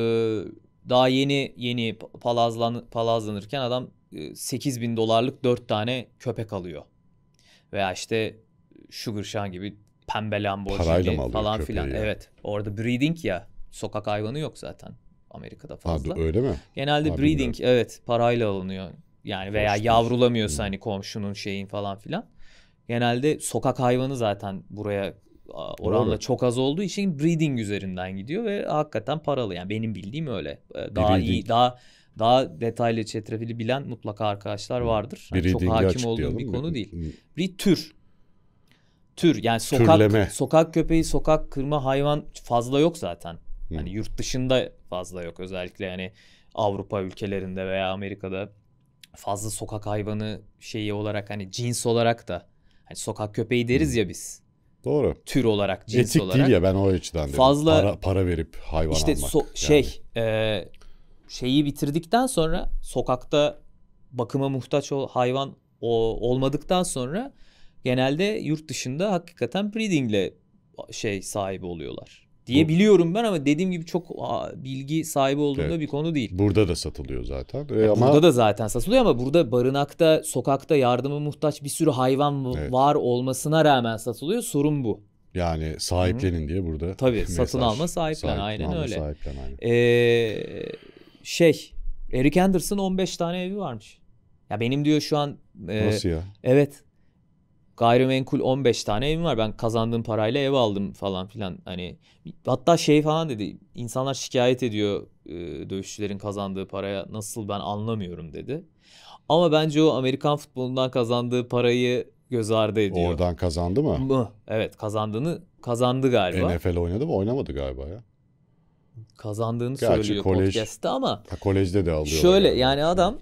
daha yeni yeni palazlan, palazlanırken adam e, 8 bin dolarlık 4 tane köpek alıyor. Veya işte Sugar Sean gibi pembe Lamborghini falan filan. Evet orada breeding ya sokak hayvanı yok zaten Amerika'da fazla. Abi, öyle mi? Genelde Abi, breeding bilmiyorum. evet parayla alınıyor. Yani veya Hoş yavrulamıyorsa hani hmm. komşunun şeyin falan filan. Genelde sokak hayvanı zaten buraya oranla Doğru. çok az olduğu için breeding üzerinden gidiyor ve hakikaten paralı. Yani benim bildiğim öyle. Ee, daha breeding. iyi, daha daha detaylı çetrefili bilen mutlaka arkadaşlar vardır. Yani çok hakim olduğum bir konu değil. Bir tür. Tür yani sokak Türleme. sokak köpeği, sokak kırma hayvan fazla yok zaten. Hı. Hani yurt dışında fazla yok özellikle yani Avrupa ülkelerinde veya Amerika'da fazla sokak hayvanı şeyi olarak hani cins olarak da hani sokak köpeği deriz Hı. ya biz. Doğru. Tür olarak, cins Etik olarak. değil ya ben o açıdan dedim. Fazla para, para verip hayvan işte almak. So- yani. şey e, şeyi bitirdikten sonra sokakta bakıma muhtaç ol, hayvan o, olmadıktan sonra genelde yurt dışında hakikaten breedingle şey sahibi oluyorlar diye biliyorum ben ama dediğim gibi çok bilgi sahibi olduğumda evet. bir konu değil. Burada da satılıyor zaten. Ee, ama... Burada da zaten satılıyor ama burada barınakta, sokakta yardıma muhtaç bir sürü hayvan evet. var olmasına rağmen satılıyor. Sorun bu. Yani sahiplenin Hı-hı. diye burada. Tabii mesaj. satın alma sahiplen sahiplen aynen alma, öyle. Sahiplen, aynen. Ee, şey Eric Anderson 15 tane evi varmış. Ya benim diyor şu an e, Nasıl ya? Evet gayrimenkul 15 tane evim var. Ben kazandığım parayla ev aldım falan filan. Hani hatta şey falan dedi. İnsanlar şikayet ediyor e, dövüşçülerin kazandığı paraya nasıl ben anlamıyorum dedi. Ama bence o Amerikan futbolundan kazandığı parayı göz ardı ediyor. Oradan kazandı mı? Mı? Evet kazandığını kazandı galiba. NFL oynadı mı? Oynamadı galiba ya. Kazandığını Gerçi söylüyor kolej, podcast'ta ama. Ha, kolejde de alıyor. Şöyle yani, yani adam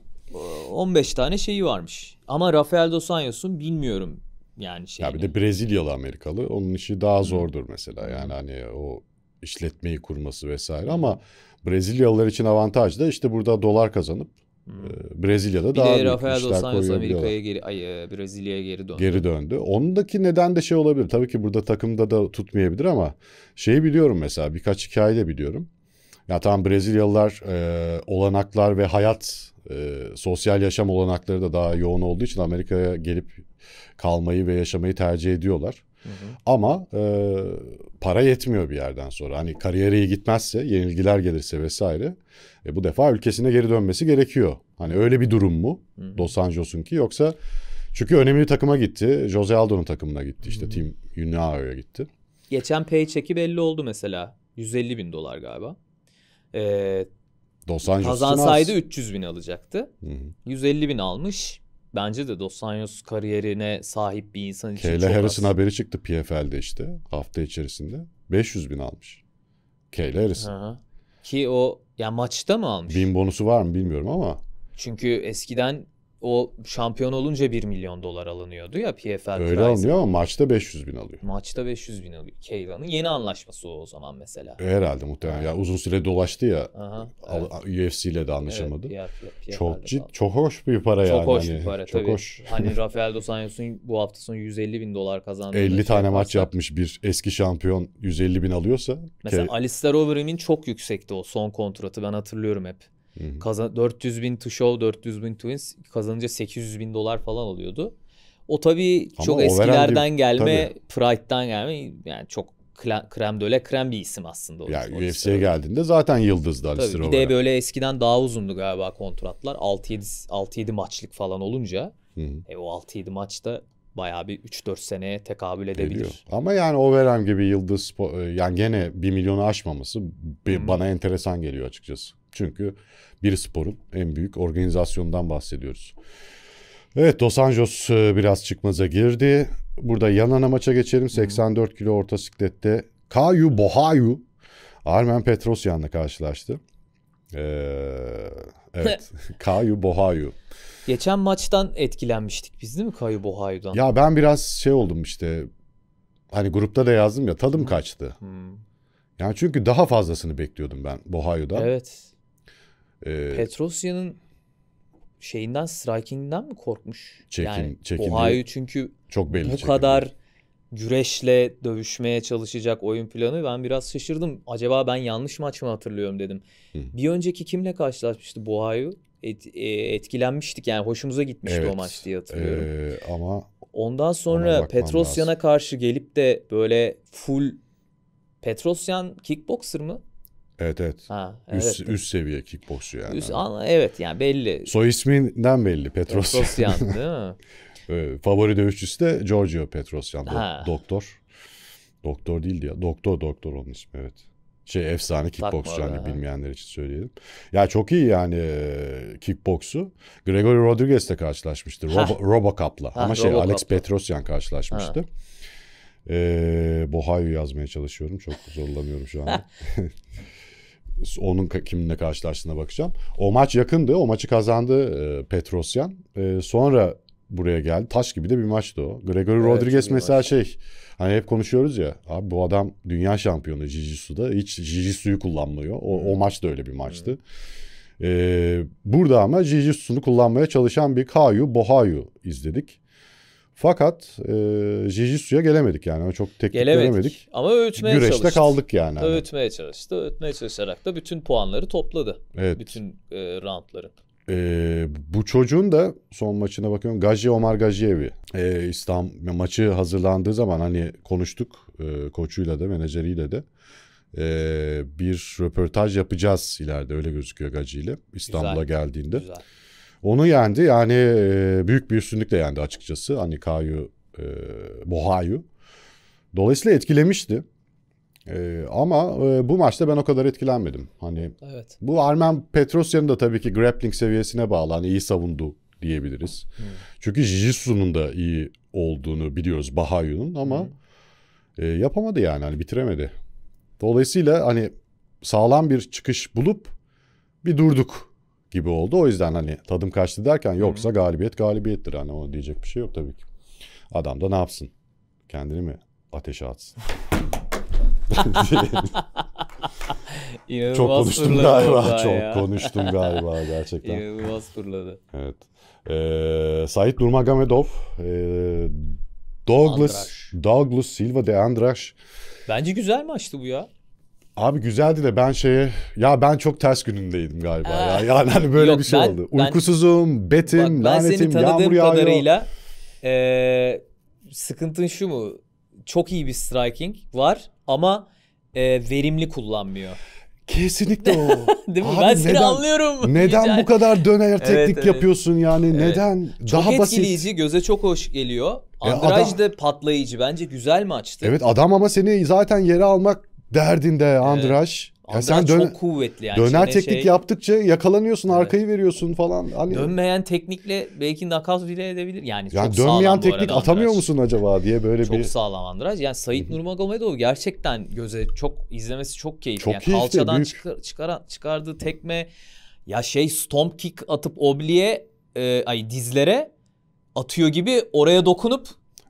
15 e, tane şeyi varmış. Ama Rafael Dos Anjos'un bilmiyorum yani şey. Ya bir de hani Brezilyalı Amerikalı. Onun işi daha zordur mesela. Yani hani o işletmeyi kurması vesaire ama Brezilyalılar için avantaj da işte burada dolar kazanıp Hmm. Brezilya'da bir daha de büyük Rafael dos Anjos Amerika'ya geri ay, e, Brezilya'ya geri döndü. Geri döndü. Ondaki neden de şey olabilir. Tabii ki burada takımda da tutmayabilir ama şeyi biliyorum mesela birkaç hikaye de biliyorum. Ya tamam Brezilyalılar e, olanaklar ve hayat e, sosyal yaşam olanakları da daha yoğun olduğu için Amerika'ya gelip kalmayı ve yaşamayı tercih ediyorlar. Hı hı. Ama e, para yetmiyor bir yerden sonra. Hani kariyeri gitmezse, yenilgiler gelirse vesaire e, bu defa ülkesine geri dönmesi gerekiyor. Hani öyle bir durum mu hı. Dos Anjos'un ki yoksa çünkü önemli bir takıma gitti. Jose Aldo'nun takımına gitti İşte hı hı. Team Unao'ya gitti. Geçen paycheck'i belli oldu mesela. 150 bin dolar galiba. Ee, Dos Anjos'un kazansaydı az. 300 bin alacaktı. Hı hı. 150 bin almış. Bence de Dos Anjos kariyerine sahip bir insan için Kayla çok az. haberi çıktı PFL'de işte hafta içerisinde. 500 bin almış. Kayla Harris. Ki o ya maçta mı almış? Bin bonusu var mı bilmiyorum ama. Çünkü eskiden o şampiyon olunca 1 milyon dolar alınıyordu ya PFL Öyle Prize. alınıyor ama maçta 500 bin alıyor. Maçta 500 bin alıyor. Keyla'nın yeni anlaşması o, o zaman mesela. E, herhalde muhtemelen. Ya uzun süre dolaştı ya. Aha, evet. UFC ile de anlaşamadı. Evet, çok cid, çok hoş bir para çok yani. Çok hoş bir hani para çok tabii. Hoş. Hani Rafael Dos Anjos'un bu hafta sonu 150 bin dolar kazandı. 50 tane yaparsa... maç yapmış bir eski şampiyon 150 bin alıyorsa. Mesela Ke... Alistair Overeem'in çok yüksekti o son kontratı ben hatırlıyorum hep. Kazan 400 bin to show, 400 bin twins kazanınca 800 bin dolar falan alıyordu. O tabii Ama çok eskilerden gibi, gelme, tabii. Pride'dan gelme yani çok krem, krem döle krem bir isim aslında. O, ya yani UFC'ye geldiğinde zaten yıldızdı Alistair Tabii, Overa. Bir de böyle eskiden daha uzundu galiba kontratlar. 6-7 6-7 maçlık falan olunca e, o 6-7 maçta bayağı bir 3-4 seneye tekabül edebilir. Geliyor. Ama yani Overham gibi yıldız e, yani gene 1 milyonu aşmaması bir, bana enteresan geliyor açıkçası. Çünkü bir sporun en büyük organizasyonundan bahsediyoruz. Evet Dos Anjos e, biraz çıkmaza girdi. Burada yan maça geçelim. 84 kilo orta siklette Kayu Bohayu Armen Petrosyan'la karşılaştı. Ee, evet. Kayu Bohayu. Geçen maçtan etkilenmiştik biz değil mi Kayu Bohayu'dan? Ya ben biraz şey oldum işte. Hani grupta da yazdım ya tadım kaçtı. Hmm. Yani çünkü daha fazlasını bekliyordum ben Bohayu'dan. Evet. Ee, Petrosya'nın şeyinden striking'den mi korkmuş? Çekin, yani çekin Ohio çünkü çok belli bu çekin. kadar güreşle dövüşmeye çalışacak oyun planı ben biraz şaşırdım. Acaba ben yanlış maç mı hatırlıyorum dedim. Hı. Bir önceki kimle karşılaşmıştı bu Ohio? Et, e, etkilenmiştik yani hoşumuza gitmişti evet, o maç diye hatırlıyorum. Ee, ama ondan sonra Petrosyan'a karşı gelip de böyle full Petrosyan kickboxer mı? Evet evet. Ha, evet üst, üst seviye kickboksçu yani. Üst, an, evet yani belli. Soy isminden belli Petros. Petrosyan değil mi? favori dövüşçüsü de Giorgio Petrosyan. Do- doktor. Doktor değildi ya. Doktor doktor onun ismi evet. Şey efsane kickboksçu hani bilmeyenler için söyleyelim. Ya çok iyi yani e, kickboksu. Gregory Rodriguez de karşılaşmıştı. Robo, Robocup'la. Ama şey Robocup'la. Alex Petrosyan karşılaşmıştı. Ha. Ee, Bohayu yazmaya çalışıyorum. Çok zorlanıyorum şu anda. onun kiminle karşılaştığına bakacağım. O maç yakındı. O maçı kazandı e, Petrosyan. E, sonra buraya geldi. Taş gibi de bir maçtı o. Gregory evet, Rodriguez mesela maç. şey hani hep konuşuyoruz ya abi bu adam dünya şampiyonu Jiu-Jitsu'da. Hiç Jiu-Jitsu'yu kullanmıyor. O, o maç da öyle bir maçtı. Ee, burada ama Jiu-Jitsu'nu kullanmaya çalışan bir Kayu Bohayu izledik. Fakat e, Jejitsu'ya gelemedik yani. Çok teknik gelemedik. göremedik. Ama öğütmeye Güreşte çalıştı. Güreşte kaldık yani. Öğütmeye çalıştı. Öğütmeye çalışarak da bütün puanları topladı. Evet. Bütün e, roundların. E, bu çocuğun da son maçına bakıyorum. Gaji Omar Gajievi. E, İstanbul maçı hazırlandığı zaman hani konuştuk e, koçuyla da menajeriyle de. E, bir röportaj yapacağız ileride öyle gözüküyor Gaji ile İstanbul'a geldiğinde. Güzel. Onu yendi. Yani e, büyük bir üstünlükle yendi açıkçası. Hani Kayu, e, Bohayu. Dolayısıyla etkilemişti. Ee, ama e, bu maçta ben o kadar etkilenmedim. Hani evet. bu Armen Petrosyan'ın da tabii ki grappling seviyesine bağlı. Hani iyi savundu diyebiliriz. Hmm. Çünkü Jitsu'nun da iyi olduğunu biliyoruz Bahayu'nun ama hmm. e, yapamadı yani hani bitiremedi. Dolayısıyla hani sağlam bir çıkış bulup bir durduk gibi oldu. O yüzden hani tadım kaçtı derken yoksa galibiyet galibiyettir. Hani o diyecek bir şey yok tabii ki. Adam da ne yapsın? Kendini mi ateşe atsın? İnanılmaz çok konuştum galiba. Çok ya. konuştum galiba gerçekten. İnanılmaz fırladı. Evet. Ee, Sait Nurmagomedov, e, Douglas Andraş. Douglas Silva de Andraş. Bence güzel maçtı bu ya. Abi güzeldi de ben şeye ya ben çok ters günündeydim galiba ee, ya. Yani hani böyle yok, bir şey ben, oldu. Uykusuzum, betim, bak, lanetim, yağmur yağıyor. kadarıyla e, sıkıntın şu mu? Çok iyi bir striking var ama e, verimli kullanmıyor. Kesinlikle o. Değil mi? Abi ben seni anlıyorum. Neden bu kadar döner evet, teknik evet, yapıyorsun yani? Evet. Neden? Çok Daha basit. Çok etkileyici, göze çok hoş geliyor. E, Andraj da patlayıcı. Bence güzel maçtı. Evet adam ama seni zaten yere almak derdinde Andraş. Evet. Ya sen dön çok kuvvetli yani. Döner şey- teknik şey... yaptıkça yakalanıyorsun, evet. arkayı veriyorsun falan. Hani... Dönmeyen teknikle belki nakat bile edebilir. Yani, yani çok dönmeyen teknik atamıyor musun acaba diye böyle çok bir... Çok sağlam Andraj. Yani Sait Nurmagomedov gerçekten göze çok izlemesi çok keyifli. Çok yani keyifli, kalçadan büyük... çıkar, çıkar, çıkardığı tekme ya şey stomp kick atıp obliye e, ay dizlere atıyor gibi oraya dokunup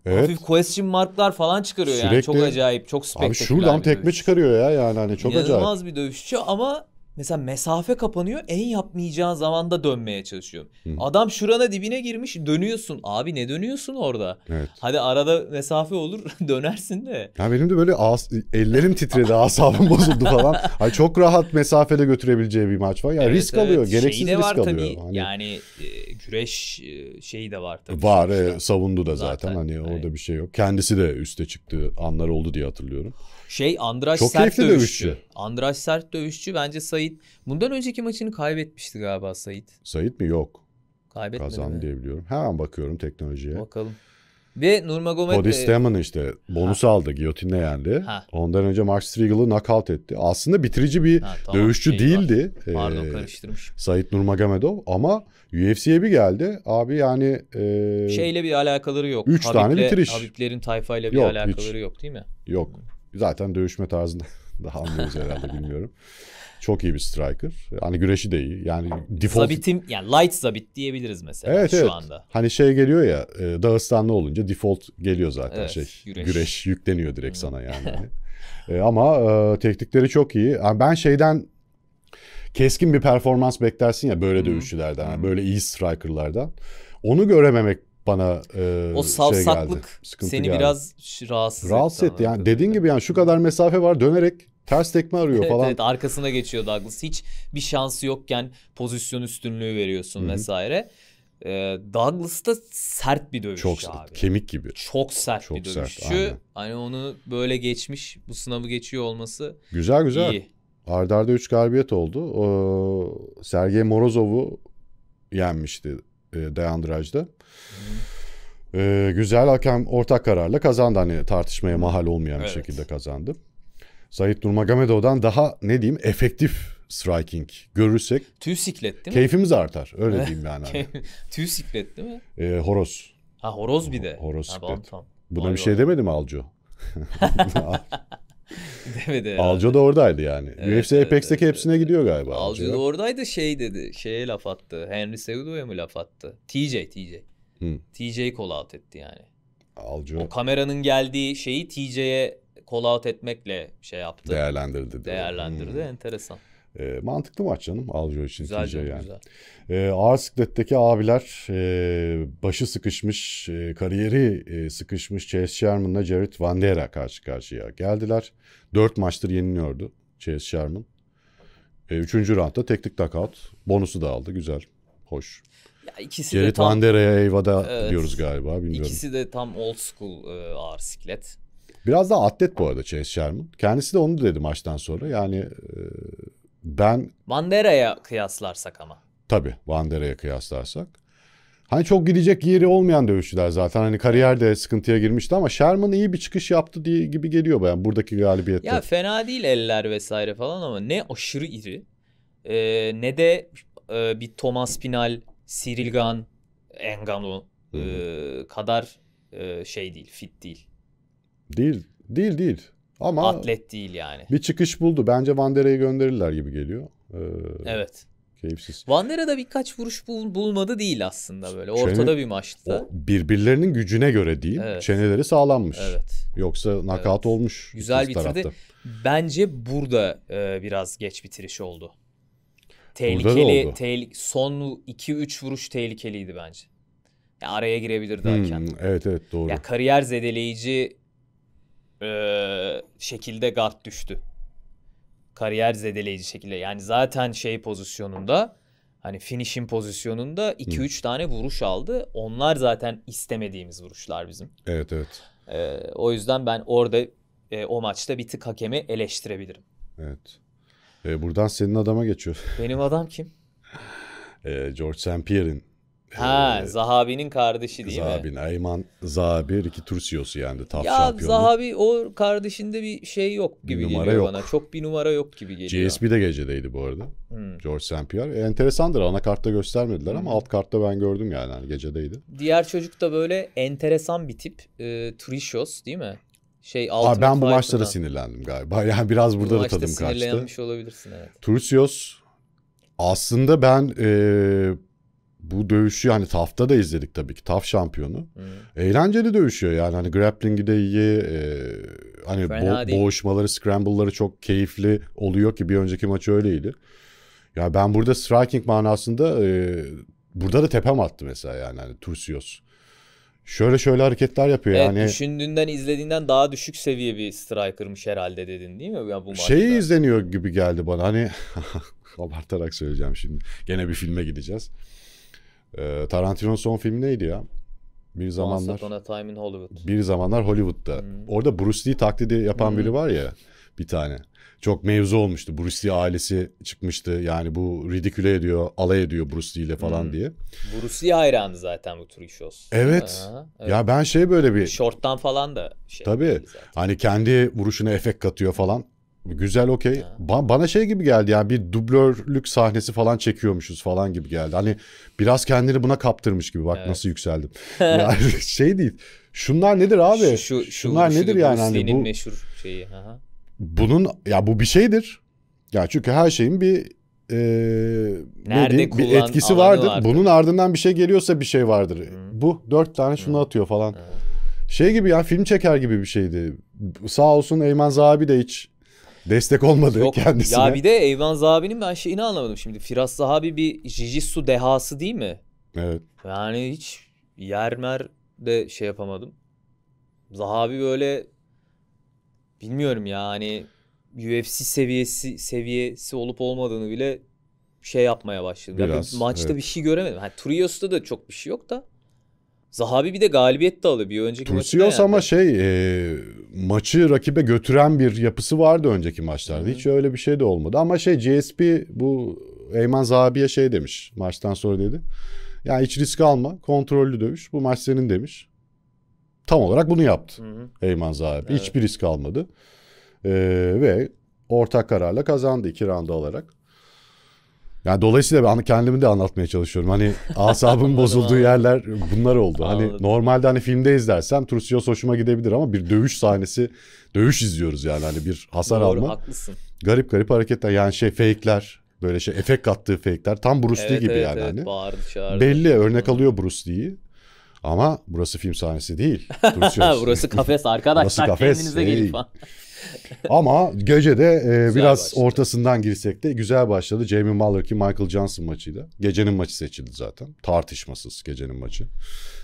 Evet. Hafif question marklar falan çıkarıyor Sürekli... yani. Çok acayip, çok spektaküler Abi şuradan tekme dövüş. çıkarıyor ya yani hani çok İnanılmaz acayip. İnanılmaz bir dövüşçü ama mesela mesafe kapanıyor. En yapmayacağın zamanda dönmeye çalışıyor. Hı. Adam şurana dibine girmiş dönüyorsun. Abi ne dönüyorsun orada? Evet. Hadi arada mesafe olur dönersin de. Ya benim de böyle as ellerim titredi asabım bozuldu falan. Ay çok rahat mesafede götürebileceği bir maç var. Ya yani evet, risk evet. alıyor. Gereksiz Şeyi de risk var, alıyor. Tabii, hani... Yani e güreş e, şeyi de var tabii. Var e, savundu da zaten, zaten hani orada bir şey yok. Kendisi de üste çıktı, anlar oldu diye hatırlıyorum. Şey Andraş Çok sert dövüşçü. dövüşçü. Andraş sert dövüşçü bence Sait. Bundan önceki maçını kaybetmişti galiba Sait. Sait mi? Yok. Kaybetmedi Kazandı mi? diye Hemen bakıyorum teknolojiye. Bakalım. Ve Nurmagomedov... Cody e, Stammen işte bonus ha. aldı. Giyotinle yendi. Ha. Ondan önce Mark Striegel'ı knockout etti. Aslında bitirici bir ha, tamam, dövüşçü şey değildi. Var. E, Pardon ee, karıştırmış. Sait Nurmagomedov ama UFC'ye bir geldi. Abi yani... E, Şeyle bir alakaları yok. 3 tane bitiriş. Habiblerin tayfayla bir yok, alakaları hiç. yok değil mi? Yok. Zaten dövüşme tarzında daha anlıyoruz herhalde bilmiyorum. Çok iyi bir striker. Hani güreşi de iyi. Yani default... Zabit'im yani light zabit diyebiliriz mesela evet, şu evet. anda. Hani şey geliyor ya e, Dağıstanlı olunca default geliyor zaten evet, şey. Güreş. güreş yükleniyor direkt sana yani. Hani. E, ama e, teknikleri çok iyi. Yani ben şeyden keskin bir performans beklersin ya böyle dövüşçülerden, Yani böyle iyi strikerlardan. Onu görememek bana e, o şey geldi, seni geldi. biraz rahatsız, rahatsız etti. Rahatsız etti. Yani dediğin gibi yani şu kadar mesafe var dönerek ters tekme arıyor evet, falan. Evet arkasına geçiyor Douglas. Hiç bir şansı yokken pozisyon üstünlüğü veriyorsun Hı-hı. vesaire. Ee, Douglas'ta sert bir dövüş Çok abi. kemik gibi. Çok sert Çok bir dövüşçü. Sert, aynen. Hani onu böyle geçmiş bu sınavı geçiyor olması. Güzel güzel. Iyi. Arda 3 galibiyet oldu. Ee, Sergey Morozov'u yenmişti e, Deandraj'da. Ee, güzel hakem ortak kararla kazandı. Hani tartışmaya mahal olmayan evet. bir şekilde kazandı. Said Nurmagomedov'dan daha ne diyeyim efektif striking görürsek tüy siklet değil mi? Keyfimiz artar. Öyle diyeyim yani. hani. tüy siklet değil mi? Ee, horoz. Ha horoz bir de. Horoz siklet. Buna bir şey demedi mi Alco? demedi herhalde. Alco da oradaydı yani. Evet, UFC evet, Apex'teki evet, hepsine evet. gidiyor galiba. Alco, Alco da oradaydı şey dedi. Şeye laf attı. Henry Segudo'ya mı laf attı? TJ TJ. Hmm. TJ call etti yani. Alco. O kameranın geldiği şeyi TJ'ye call out etmekle şey yaptı. Değerlendirdi. Değerlendirdi. Hmm. Enteresan. E, mantıklı maç canım Aljo için. Güzel canım, yani. güzel. E, ağır sikletteki abiler e, başı sıkışmış, e, kariyeri e, sıkışmış Chase Sherman'la Jared Vandera karşı karşıya geldiler. Dört maçtır yeniliyordu Chase Sherman. E, üçüncü roundda teknik takat. Bonusu da aldı. Güzel. Hoş. Ya ikisi Jared de tam, Vandera'ya eyvada evet, diyoruz galiba. Bilmiyorum. İkisi de tam old school e, ağır siklet. Biraz daha atlet bu arada Chase Sherman. Kendisi de onu dedi maçtan sonra. Yani e, ben... Bandera'ya kıyaslarsak ama. Tabii Bandera'ya kıyaslarsak. Hani çok gidecek yeri olmayan dövüşçüler zaten. Hani kariyerde sıkıntıya girmişti ama Sherman iyi bir çıkış yaptı diye gibi geliyor ben buradaki galibiyette. Ya fena değil eller vesaire falan ama ne aşırı iri e, ne de e, bir Thomas Pinal, Cyril Gan, Engano e, kadar e, şey değil, fit değil. Değil. Değil değil. Ama atlet değil yani. Bir çıkış buldu. Bence Van Dere'yi gönderirler gibi geliyor. Ee, evet. Keyifsiz. Van Dere de birkaç vuruş bul, bulmadı değil aslında böyle. Ortada Çene, bir maçta. O birbirlerinin gücüne göre değil. Evet. Çeneleri sağlanmış. Evet. Yoksa nakat evet. olmuş. Güzel bitirdi. Tarafta. Bence burada e, biraz geç bitiriş oldu. Tehlikeli, oldu. Tehl- son 2-3 vuruş tehlikeliydi bence. Ya araya girebilirdi hmm, Evet evet doğru. Ya kariyer zedeleyici e, şekilde guard düştü. Kariyer zedeleyici şekilde. Yani zaten şey pozisyonunda hani finishing pozisyonunda 2-3 tane vuruş aldı. Onlar zaten istemediğimiz vuruşlar bizim. Evet evet. E, o yüzden ben orada e, o maçta bir tık hakemi eleştirebilirim. Evet. E, buradan senin adama geçiyor. Benim adam kim? e, George St. Pierre'in Ha, ee, Zahabi'nin kardeşi değil Zahabi, mi? Zahabi, Neyman Zahabi, Ricky Turciosu yani TAF ya, şampiyonu. Ya Zahabi o kardeşinde bir şey yok gibi bir geliyor yok. bana. Çok bir numara yok gibi geliyor. GSP de gecedeydi bu arada. Hmm. George St. Pierre. E, enteresandır ana kartta göstermediler hmm. ama alt kartta ben gördüm yani, yani gecedeydi. Diğer çocuk da böyle enteresan bir tip. E, Turisios değil mi? şey Aa, ben bu maçlara sinirlendim galiba. Yani biraz burada bu da tadım kaçtı. olabilirsin evet. Tursios aslında ben e, bu dövüşü hani TAF'ta da izledik tabii ki. TAF şampiyonu. Hmm. Eğlenceli dövüşüyor yani. Hani grappling'i de iyi. E, hani bo- boğuşmaları, scramble'ları çok keyifli oluyor ki bir önceki maç öyleydi. Ya ben burada striking manasında e, burada da tepem attı mesela yani hani Tursios. Şöyle şöyle hareketler yapıyor evet, yani. Düşündüğünden izlediğinden daha düşük seviye bir strikermış herhalde dedin değil mi? Ya bu maçta. Şey izleniyor gibi geldi bana hani abartarak söyleyeceğim şimdi. Gene bir filme gideceğiz. Ee, Tarantino'nun son filmi neydi ya? Bir zamanlar Once Upon a Time in Hollywood. Bir zamanlar Hollywood'da. Hmm. Orada Bruce Lee taklidi yapan hmm. biri var ya bir tane. Çok mevzu olmuştu. Bruce Lee ailesi çıkmıştı. Yani bu ridiküle ediyor, alay ediyor Bruce Lee ile falan hmm. diye. Bruce Lee hayranı zaten bu tür iş olsun. Evet. Aha, evet. Ya ben şey böyle bir... Short'tan falan da şey. Tabii. Hani kendi vuruşuna efekt katıyor falan. Güzel okey. Ba- bana şey gibi geldi yani bir dublörlük sahnesi falan çekiyormuşuz falan gibi geldi. Hani biraz kendini buna kaptırmış gibi bak evet. nasıl yükseldim. yani şey değil. Şunlar nedir abi? Şu, şu, Şunlar şu, nedir şu, yani? Hani bu, meşhur şeyi. Aha. Bunun ya bu bir şeydir. Ya çünkü her şeyin bir e, Nerede diyeyim, kullan, bir etkisi vardır. vardır. Bunun ardından bir şey geliyorsa bir şey vardır. Hı. Bu dört tane şunu atıyor falan. Hı. Şey gibi ya film çeker gibi bir şeydi. Sağ olsun Eymen Zahabi de hiç Destek olmadı Yok, kendisine. Ya bir de Eyvan Zahabi'nin ben şeyini anlamadım şimdi. Firas Zahabi bir jijitsu dehası değil mi? Evet. Yani hiç yermer de şey yapamadım. Zahabi böyle bilmiyorum yani UFC seviyesi seviyesi olup olmadığını bile şey yapmaya başladı. Biraz, ya maçta evet. bir şey göremedim. Hani Trios'ta da çok bir şey yok da. Zahabi bir de galibiyet de alıyor. Bir önceki Tursiyos ama yani. şey e, maçı rakibe götüren bir yapısı vardı önceki maçlarda. Hı-hı. Hiç öyle bir şey de olmadı. Ama şey GSP bu Eyman Zahabi'ye şey demiş maçtan sonra dedi. Yani hiç risk alma kontrollü dövüş bu maç senin demiş. Tam olarak bunu yaptı Hı-hı. Eyman Zahabi. Evet. Hiçbir risk almadı. E, ve ortak kararla kazandı iki randa olarak. Yani dolayısıyla ben kendimi de anlatmaya çalışıyorum. Hani asabın bozulduğu yerler bunlar oldu. Hani normalde hani filmde izlersem Trusios hoşuma gidebilir ama bir dövüş sahnesi, dövüş izliyoruz yani hani bir hasar Doğru, alma. haklısın. Garip garip hareketler yani şey fake'ler böyle şey efekt kattığı fake'ler tam Bruce Lee gibi evet, yani evet, hani. Bağırdı, çağırdı. Belli örnek alıyor Bruce Lee'yi. Ama burası film sahnesi değil. burası kafes arkadaşlar. burası kafes. Kendinize gelin falan. Ama gece e, biraz başladı. ortasından girsek de güzel başladı. Jamie Muller ki Michael Johnson maçıydı. Gecenin maçı seçildi zaten. Tartışmasız gecenin maçı.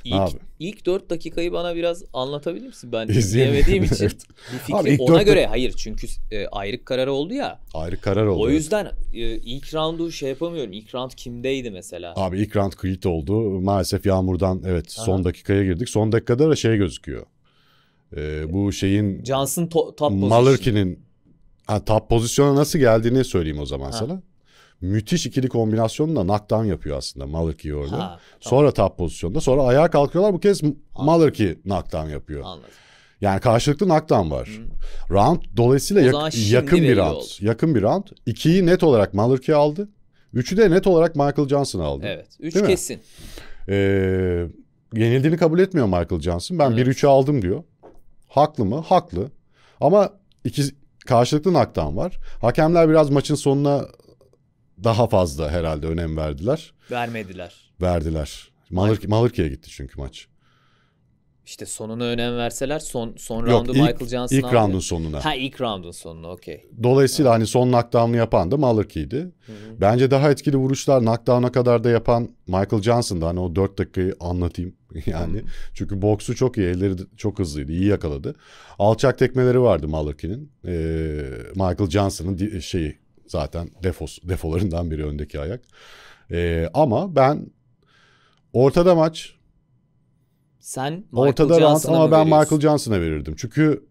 İlk, Abi. ilk 4 dakikayı bana biraz anlatabilir misin? Ben izleyemediğim için. evet. Bir fikri ona göre hayır çünkü e, ayrık karar oldu ya. Ayrık karar oldu. O yüzden e, ilk roundu şey yapamıyorum. İlk round kimdeydi mesela? Abi ilk round Creed oldu. Maalesef yağmurdan evet Aha. son dakikaya girdik. Son dakikada da şey gözüküyor. Ee, bu şeyin Johnson to- top Malırki'nin ha, top pozisyona nasıl geldiğini söyleyeyim o zaman ha. sana. Müthiş ikili kombinasyonla knockdown yapıyor aslında Malırki orada. Ha, tamam. Sonra top pozisyonda sonra ayağa kalkıyorlar bu kez Malırki knockdown yapıyor. Anladım. Yani karşılıklı knockdown var. Hı. Round dolayısıyla yak- yakın bir round. Oldu. Yakın bir round. İkiyi net olarak Malırki aldı. Üçü de net olarak Michael Johnson aldı. Evet. Üç Değil kesin. Mi? Ee, yenildiğini kabul etmiyor Michael Johnson. Ben evet. 1-3'ü aldım diyor. Haklı mı? Haklı. Ama iki karşılıklı naktan var. Hakemler biraz maçın sonuna daha fazla herhalde önem verdiler. Vermediler. Verdiler. Malır, Malırke'ye gitti çünkü maç. İşte sonuna önem verseler son son Yok, roundu ilk, Michael Johnson ilk aldı. sonuna. Ha ilk roundun sonuna okey. Dolayısıyla evet. hani son knockdown'u yapan da Malarkey'di. hı Bence daha etkili vuruşlar knockdown'a kadar da yapan Michael Johnson'da hani o 4 dakikayı anlatayım yani. Hı-hı. Çünkü boksu çok iyi, elleri çok hızlıydı, iyi yakaladı. Alçak tekmeleri vardı Malarkey'nin. Ee, Michael Johnson'ın şeyi zaten defos, defolarından biri öndeki ayak. Ee, ama ben ortada maç sen Michael Ortada rahat ama ben Michael Johnson'a verirdim. Çünkü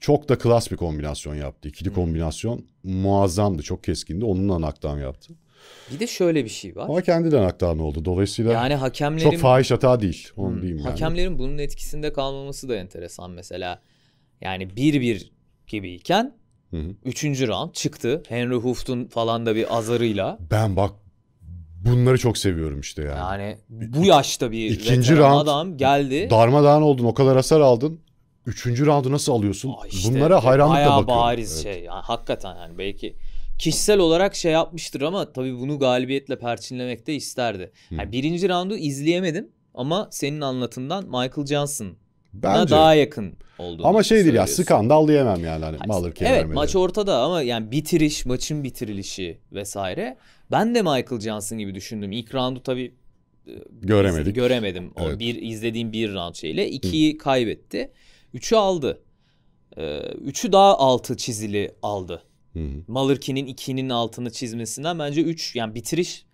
çok da klas bir kombinasyon yaptı. İkili hmm. kombinasyon muazzamdı. Çok keskindi. Onunla naktan yaptı. Bir de şöyle bir şey var. Ama kendi de naktan oldu. Dolayısıyla yani hakemlerin, çok fahiş hata değil. Onu hmm. diyeyim yani. Hakemlerin bunun etkisinde kalmaması da enteresan mesela. Yani 1-1 gibiyken hı Üçüncü round çıktı. Henry Hooft'un falan da bir azarıyla. Ben bak bunları çok seviyorum işte yani. Yani bu yaşta bir İkinci round, adam geldi. Darmadağın oldun o kadar hasar aldın. Üçüncü roundu nasıl alıyorsun? Aa işte, Bunlara hayranlıkla bakıyorum. Bayağı bariz evet. şey. Yani, hakikaten yani belki kişisel olarak şey yapmıştır ama tabii bunu galibiyetle perçinlemek de isterdi. Yani birinci roundu izleyemedim ama senin anlatından Michael Johnson Bence. daha yakın oldu. Ama şeydir ya skandal diyemem yani hani Malır Evet vermedi. maç ortada ama yani bitiriş, maçın bitirilişi vesaire. Ben de Michael Johnson gibi düşündüm. İlk roundu tabii e, göremedik. İzledim, göremedim. Evet. bir izlediğim bir round şeyle ikiyi Hı. kaybetti. Üçü aldı. E, üçü daha altı çizili aldı. Malırkin'in ikinin altını çizmesinden bence üç yani bitiriş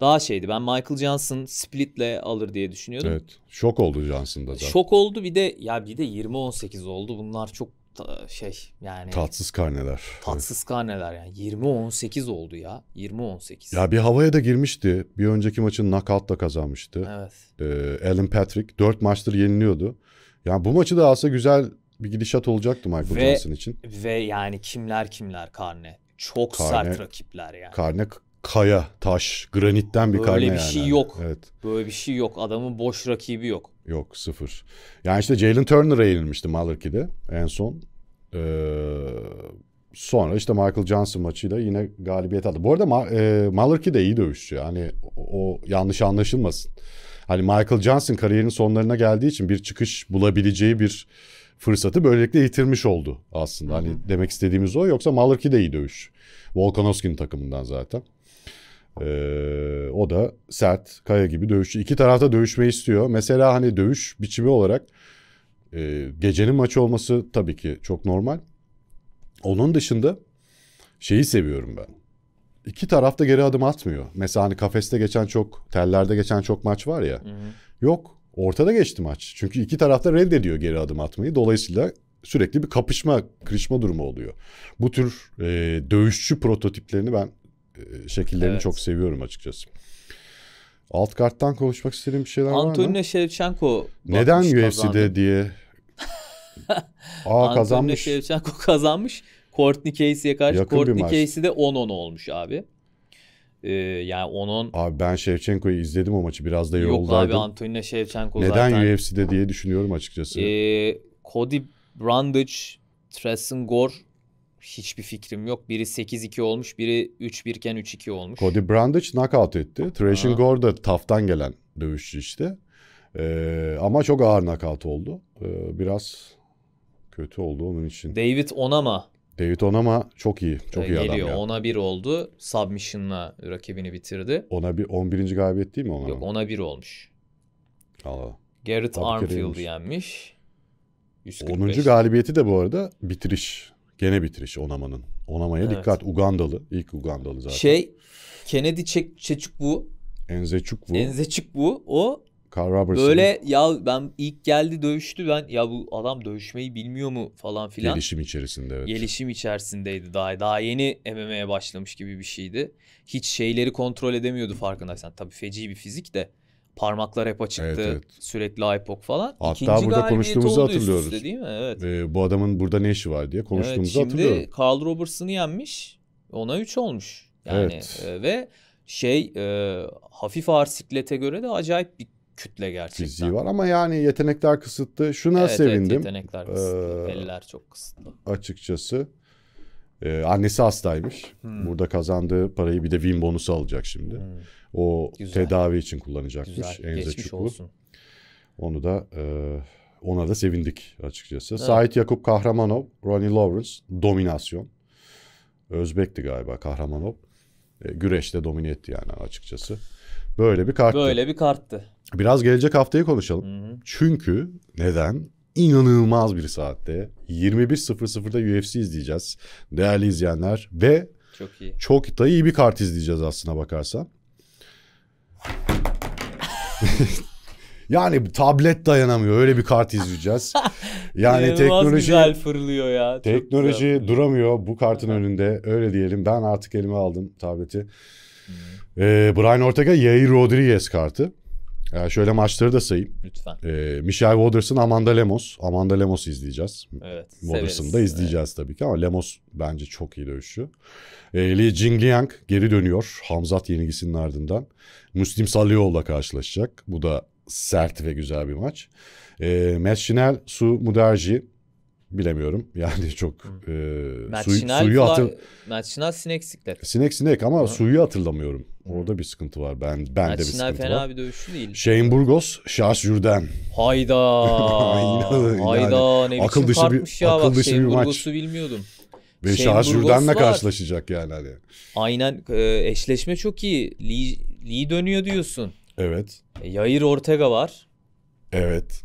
daha şeydi. Ben Michael Johnson splitle alır diye düşünüyordum. Evet. Şok oldu Johnson'da da. Şok oldu bir de ya bir de 20 18 oldu. Bunlar çok ta, şey yani tatsız karneler. Tatsız evet. karneler yani 20 18 oldu ya. 20 18. Ya bir havaya da girmişti. Bir önceki maçın knockout'la kazanmıştı. Evet. Ee, Alan Patrick 4 maçtır yeniliyordu. Yani bu maçı da alsa güzel bir gidişat olacaktı Michael ve, Johnson için. Ve yani kimler kimler karne. Çok karne, sert rakipler yani. Karne kaya, taş, granitten bir Böyle karne Böyle bir şey yok. Evet. Böyle bir şey yok. Adamın boş rakibi yok. Yok sıfır. Yani işte Jalen Turner'a yenilmişti Malarkey'de en son. Ee, sonra işte Michael Johnson maçıyla yine galibiyet aldı. Bu arada Ma- e, Malarkey de iyi dövüşçü. Yani o, o yanlış anlaşılmasın. Hani Michael Johnson kariyerinin sonlarına geldiği için bir çıkış bulabileceği bir fırsatı böylelikle yitirmiş oldu aslında. Hani hı hı. Hani demek istediğimiz o. Yoksa Malarkey de iyi dövüş. Volkanovski'nin takımından zaten. Ee, o da sert, kaya gibi dövüşçü. İki tarafta dövüşmeyi istiyor. Mesela hani dövüş biçimi olarak e, gecenin maçı olması tabii ki çok normal. Onun dışında şeyi seviyorum ben. İki tarafta geri adım atmıyor. Mesela hani kafeste geçen çok, tellerde geçen çok maç var ya. Hı hı. Yok, ortada geçti maç. Çünkü iki tarafta reddediyor geri adım atmayı. Dolayısıyla sürekli bir kapışma, kırışma durumu oluyor. Bu tür e, dövüşçü prototiplerini ben e, şekillerini evet. çok seviyorum açıkçası. Alt karttan konuşmak istediğim bir şeyler Antonio var mı? Antonio Shevchenko neden UFC'de kazandı. diye. Aa Antonio kazanmış. Shevchenko kazanmış. Courtney Casey'e karşı Yakın Courtney Casey de 10-10 olmuş abi. Ee, yani 10-10. Abi ben Shevchenko'yu izledim o maçı biraz da yoldaydım. Yok abi Antonio Shevchenko neden zaten. Neden UFC'de diye düşünüyorum açıkçası. Ee, Cody Brandage, Tresson Gore Hiçbir fikrim yok. Biri 8-2 olmuş, biri 3-1 iken 3-2 olmuş. Cody Brandage knockout etti. Thrashing Gore da taftan gelen dövüşçü işte. Ee, ama çok ağır knockout oldu. Ee, biraz kötü oldu onun için. David Onama. David Onama çok iyi. Çok ee, iyi geliyor. adam. Geliyor. Ona bir oldu. Submission'la rakibini bitirdi. Ona bir 11. galibiyet değil mi ona? Yok ona bir olmuş. Allah. Garrett Armfield yenmiş. 145. 10. galibiyeti de bu arada bitiriş. Gene bitiriş Onama'nın. Onama'ya evet. dikkat. Ugandalı. ilk Ugandalı zaten. Şey Kennedy Çek Çeçukbu. Enzeçukbu. Enzeçukbu. O bu o Böyle ya ben ilk geldi dövüştü ben ya bu adam dövüşmeyi bilmiyor mu falan filan. Gelişim içerisinde evet. Gelişim içerisindeydi daha daha yeni MMA'ye başlamış gibi bir şeydi. Hiç şeyleri kontrol edemiyordu farkındaysan. Tabii feci bir fizik de Parmaklar hep açıktı. Evet, evet. Sürekli iPok falan. Hatta İkinci burada konuştuğumuzu hatırlıyoruz. Üstte, değil mi? Evet. Ee, bu adamın burada ne işi var diye konuştuğumuzu evet, şimdi hatırlıyorum. Şimdi Carl Roberts'ını yenmiş. Ona 3 olmuş. Yani evet. e, ve şey e, hafif ağır siklete göre de acayip bir kütle gerçekten. Fiziği var ama yani yetenekler kısıttı. Şuna evet, sevindim. Evet yetenekler kısıtlı. Ee, Eller çok kısıtlı. Açıkçası. Ee, annesi hastaymış. Hmm. Burada kazandığı parayı bir de Win bonusu alacak şimdi. Hmm. O Güzel. tedavi için kullanacakmış. Güzel. Enze Geçmiş Çuklu. olsun. Onu da e, ona da sevindik açıkçası. Evet. Sait Yakup Kahramanov, Ronnie Lawrence dominasyon. Özbekti galiba Kahramanov. E, güreşte domine etti yani açıkçası. Böyle bir karttı. Böyle bir karttı. Biraz gelecek haftayı konuşalım. Hı-hı. Çünkü neden? inanılmaz bir saatte. 21.00'da UFC izleyeceğiz değerli izleyenler ve çok iyi. Çok da iyi bir kart izleyeceğiz aslına bakarsan. yani tablet dayanamıyor. Öyle bir kart izleyeceğiz. Yani teknoloji güzel fırlıyor ya. Teknoloji güzel. duramıyor bu kartın önünde. Öyle diyelim. Ben artık elime aldım tableti. Hmm. Ee, Brian Ortega, Yair Rodriguez kartı. Ee, şöyle maçları da sayayım. Lütfen. Ee, Michelle Waters'ın Amanda Lemos. Amanda Lemos izleyeceğiz. Evet. Waters'ın da izleyeceğiz evet. tabii ki ama Lemos bence çok iyi dövüşçü. Ee, Li Jingliang geri dönüyor Hamzat yenilgisinin ardından. Müslim Salioğlu'la karşılaşacak. Bu da sert ve güzel bir maç. Ee, Matt Su Muderji Bilemiyorum. Yani çok e, suyu, suyu hatır... Mert sinek siklet. Sinek sinek ama Hı. suyu hatırlamıyorum. Orada bir sıkıntı var. Ben ben Mert de bir sıkıntı fena var. bir dövüşçü değil. Shane Burgos, Charles Jourdain. Hayda. İnan, Hayda yani. ne akıl dışı bir, ya akıl dışı bir Burgos'u maç. Burgos'u bilmiyordum. Ve Charles Jourdain'le karşılaşacak yani hani. Aynen e, eşleşme çok iyi. Lee, Lee dönüyor diyorsun. Evet. E, Yair Ortega var. Evet.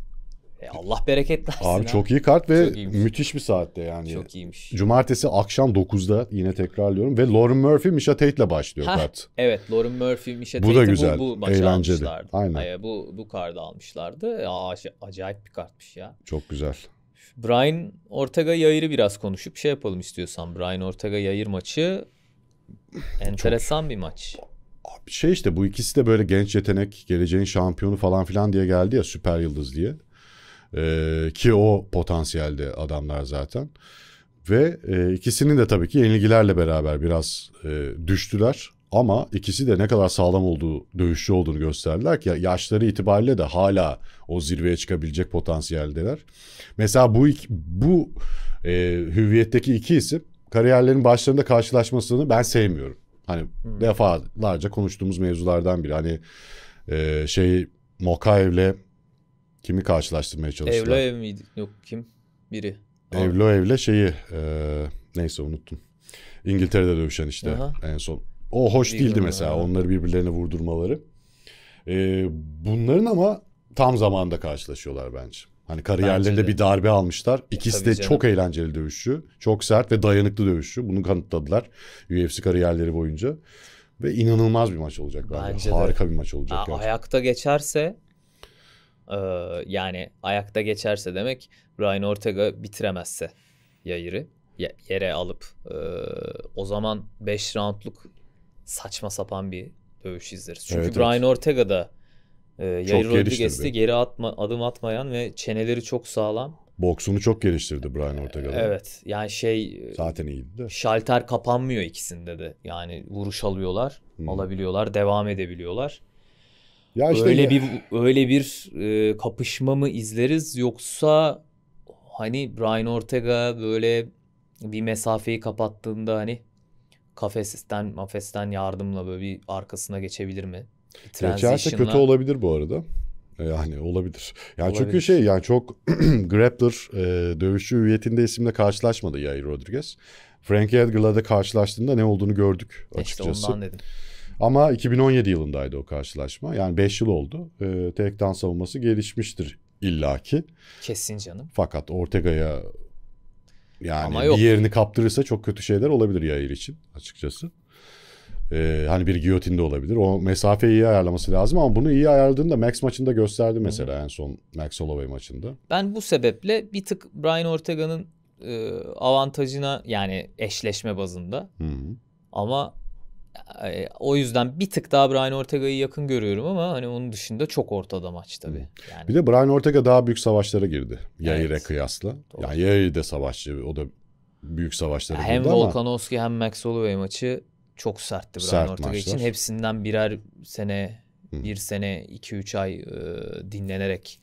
E Allah bereket versin. Abi ha. çok iyi kart ve müthiş bir saatte yani. Çok iyiymiş. Cumartesi akşam 9'da yine tekrarlıyorum ve Lauren Murphy, Misha Tate'le başlıyor ha, kart. Evet, Lauren Murphy, Misha Tate'i bu, da güzel, bu, bu maçı eğlenceli. almışlardı. Aynen. Ay, bu, bu kardı almışlardı. Ya, acayip bir kartmış ya. Çok güzel. Brian Ortega Yayır'ı biraz konuşup şey yapalım istiyorsan. Brian Ortega Yayır maçı enteresan çok... bir maç şey işte bu ikisi de böyle genç yetenek, geleceğin şampiyonu falan filan diye geldi ya süper yıldız diye. Ee, ki o potansiyeldi adamlar zaten. Ve e, ikisinin de tabii ki yenilgilerle beraber biraz e, düştüler. Ama ikisi de ne kadar sağlam olduğu, dövüşçü olduğunu gösterdiler ki yaşları itibariyle de hala o zirveye çıkabilecek potansiyeldeler. Mesela bu bu e, hüviyetteki iki isim kariyerlerin başlarında karşılaşmasını ben sevmiyorum. Hani hmm. defalarca konuştuğumuz mevzulardan biri. Hani e, şey Mokaev'le Kimi karşılaştırmaya çalıştılar? Evlo ev miydi? Yok kim? Biri. Evlo evle şeyi e, neyse unuttum. İngiltere'de dövüşen işte Aha. en son. O hoş Bilmiyorum değildi mesela ha. onları birbirlerine vurdurmaları. E, bunların ama tam zamanda karşılaşıyorlar bence. Hani kariyerlerinde bir darbe almışlar. İkisi e, de çok eğlenceli dövüşçü. Çok sert ve dayanıklı dövüşçü. Bunu kanıtladılar UFC kariyerleri boyunca. Ve inanılmaz bir maç olacak bence. bence. Harika bir maç olacak. Aa, ayakta geçerse ee, yani ayakta geçerse demek Ryan Ortega bitiremezse yayırı yere alıp ee, o zaman 5 roundluk saçma sapan bir dövüş izleriz. Çünkü evet, Brian evet. Ortega da e, Yair Rodriguez'i geri atma, adım atmayan ve çeneleri çok sağlam. Boksunu çok geliştirdi Brian Ortega'da. Evet. Yani şey zaten iyiydi de. Şalter kapanmıyor ikisinde de. Yani vuruş alıyorlar, hmm. alabiliyorlar, devam edebiliyorlar. Ya işte öyle ya. bir öyle bir e, kapışma mı izleriz yoksa hani Brian Ortega böyle bir mesafeyi kapattığında hani kafesten mafesten yardımla böyle bir arkasına geçebilir mi? Geçerse kötü olabilir bu arada. E, yani olabilir. Yani olabilir. çünkü şey yani çok grappler e, dövüşçü hüviyetinde isimle karşılaşmadı Yair Rodriguez. Frankie Edgar'la da karşılaştığında ne olduğunu gördük açıkçası. İşte ondan dedim. Ama 2017 yılındaydı o karşılaşma. Yani 5 yıl oldu. E, ee, Tekdan savunması gelişmiştir illaki. Kesin canım. Fakat Ortega'ya yani Ama yok. bir yerini kaptırırsa çok kötü şeyler olabilir Yair için açıkçası. Ee, hani bir de olabilir. O mesafeyi iyi ayarlaması lazım ama bunu iyi ayarladığında Max maçında gösterdi mesela hı en son Max Holloway maçında. Ben bu sebeple bir tık Brian Ortega'nın e, avantajına yani eşleşme bazında. hı Ama o yüzden bir tık daha Brian Ortega'yı yakın görüyorum ama hani onun dışında çok ortada maç tabii. Yani... Bir de Brian Ortega daha büyük savaşlara girdi. Yair'e evet. kıyasla. Doğru. Yani Yair de savaşçı. O da büyük savaşlara hem girdi Volkanovski, ama. Hem Volkanovski hem Max Holloway maçı çok sertti Brian Sert Ortega maçlar. için. Hepsinden birer sene, Hı. bir sene, iki üç ay e, dinlenerek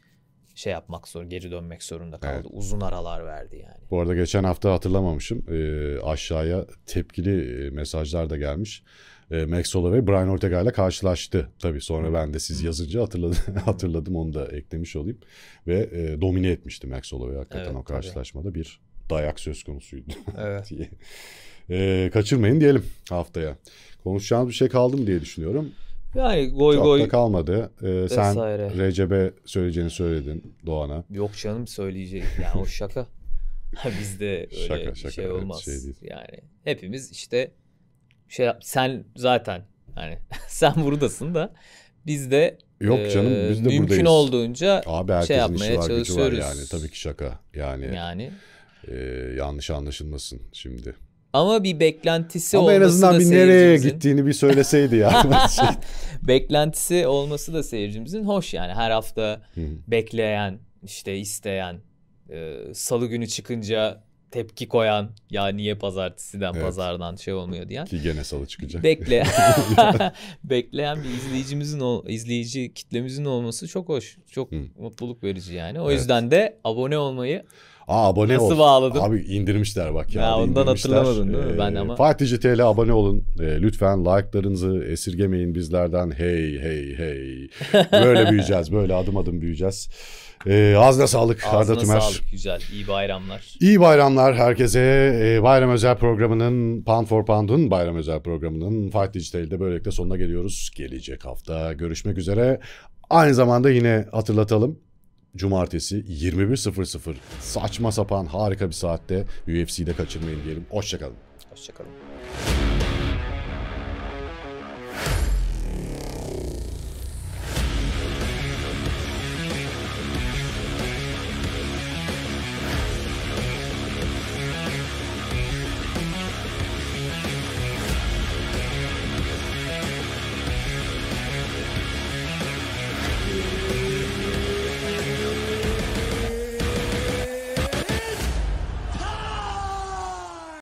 şey yapmak zor, geri dönmek zorunda kaldı. Evet. Uzun aralar verdi yani. Bu arada geçen hafta hatırlamamışım. E, aşağıya tepkili e, mesajlar da gelmiş. E, Max Holloway Brian Ortega ile karşılaştı. Tabii sonra ben de siz yazınca hatırladım, hatırladım onu da eklemiş olayım. Ve e, domine etmişti Max Holloway hakikaten evet, o karşılaşmada tabii. bir dayak söz konusuydu. Evet. diye. E, kaçırmayın diyelim haftaya. Konuşacağımız bir şey kaldı mı diye düşünüyorum. Yani goy Çok goy. Çok kalmadı. Ee, sen Recep'e söyleyeceğini söyledin Doğan'a. Yok canım söyleyecek. Yani o şaka. Bizde öyle şaka, şaka, şey olmaz. Evet, şey değil. Yani hepimiz işte şey sen zaten hani sen buradasın da biz de Yok e, canım biz de mümkün buradayız. Mümkün olduğunca Abi şey yapmaya var, çalışıyoruz. Var yani tabii ki şaka. Yani Yani e, yanlış anlaşılmasın şimdi. Ama bir beklentisi Ama olması en azından da bir nereye gittiğini bir söyleseydi ya. beklentisi olması da seyircimizin hoş yani. Her hafta bekleyen, işte isteyen, e, salı günü çıkınca tepki koyan ya niye pazartesiden evet. pazardan şey olmuyor diyen. Ki gene salı çıkacak. Bekle. Bekleyen bir izleyicimizin ol, izleyici kitlemizin olması çok hoş. Çok Hı. mutluluk verici yani. O evet. yüzden de abone olmayı Aa abone Nasıl ol. Nasıl bağladın? Abi indirmişler bak ya. ya ondan hatırlamadın değil mi? Ee, ben ama. Fatih TL abone olun. Ee, lütfen like'larınızı esirgemeyin bizlerden. Hey hey hey. Böyle büyüyeceğiz. Böyle adım adım büyüyeceğiz. Ee, ağzına sağlık ağzına Arda Tümer. sağlık güzel. İyi bayramlar. İyi bayramlar herkese. Ee, bayram özel programının Pound for Pound'un bayram özel programının Fight Digital'de böylelikle sonuna geliyoruz. Gelecek hafta görüşmek üzere. Aynı zamanda yine hatırlatalım. Cumartesi 21.00 saçma sapan harika bir saatte UFC'de kaçırmayın diyelim. Hoşçakalın. Hoşçakalın.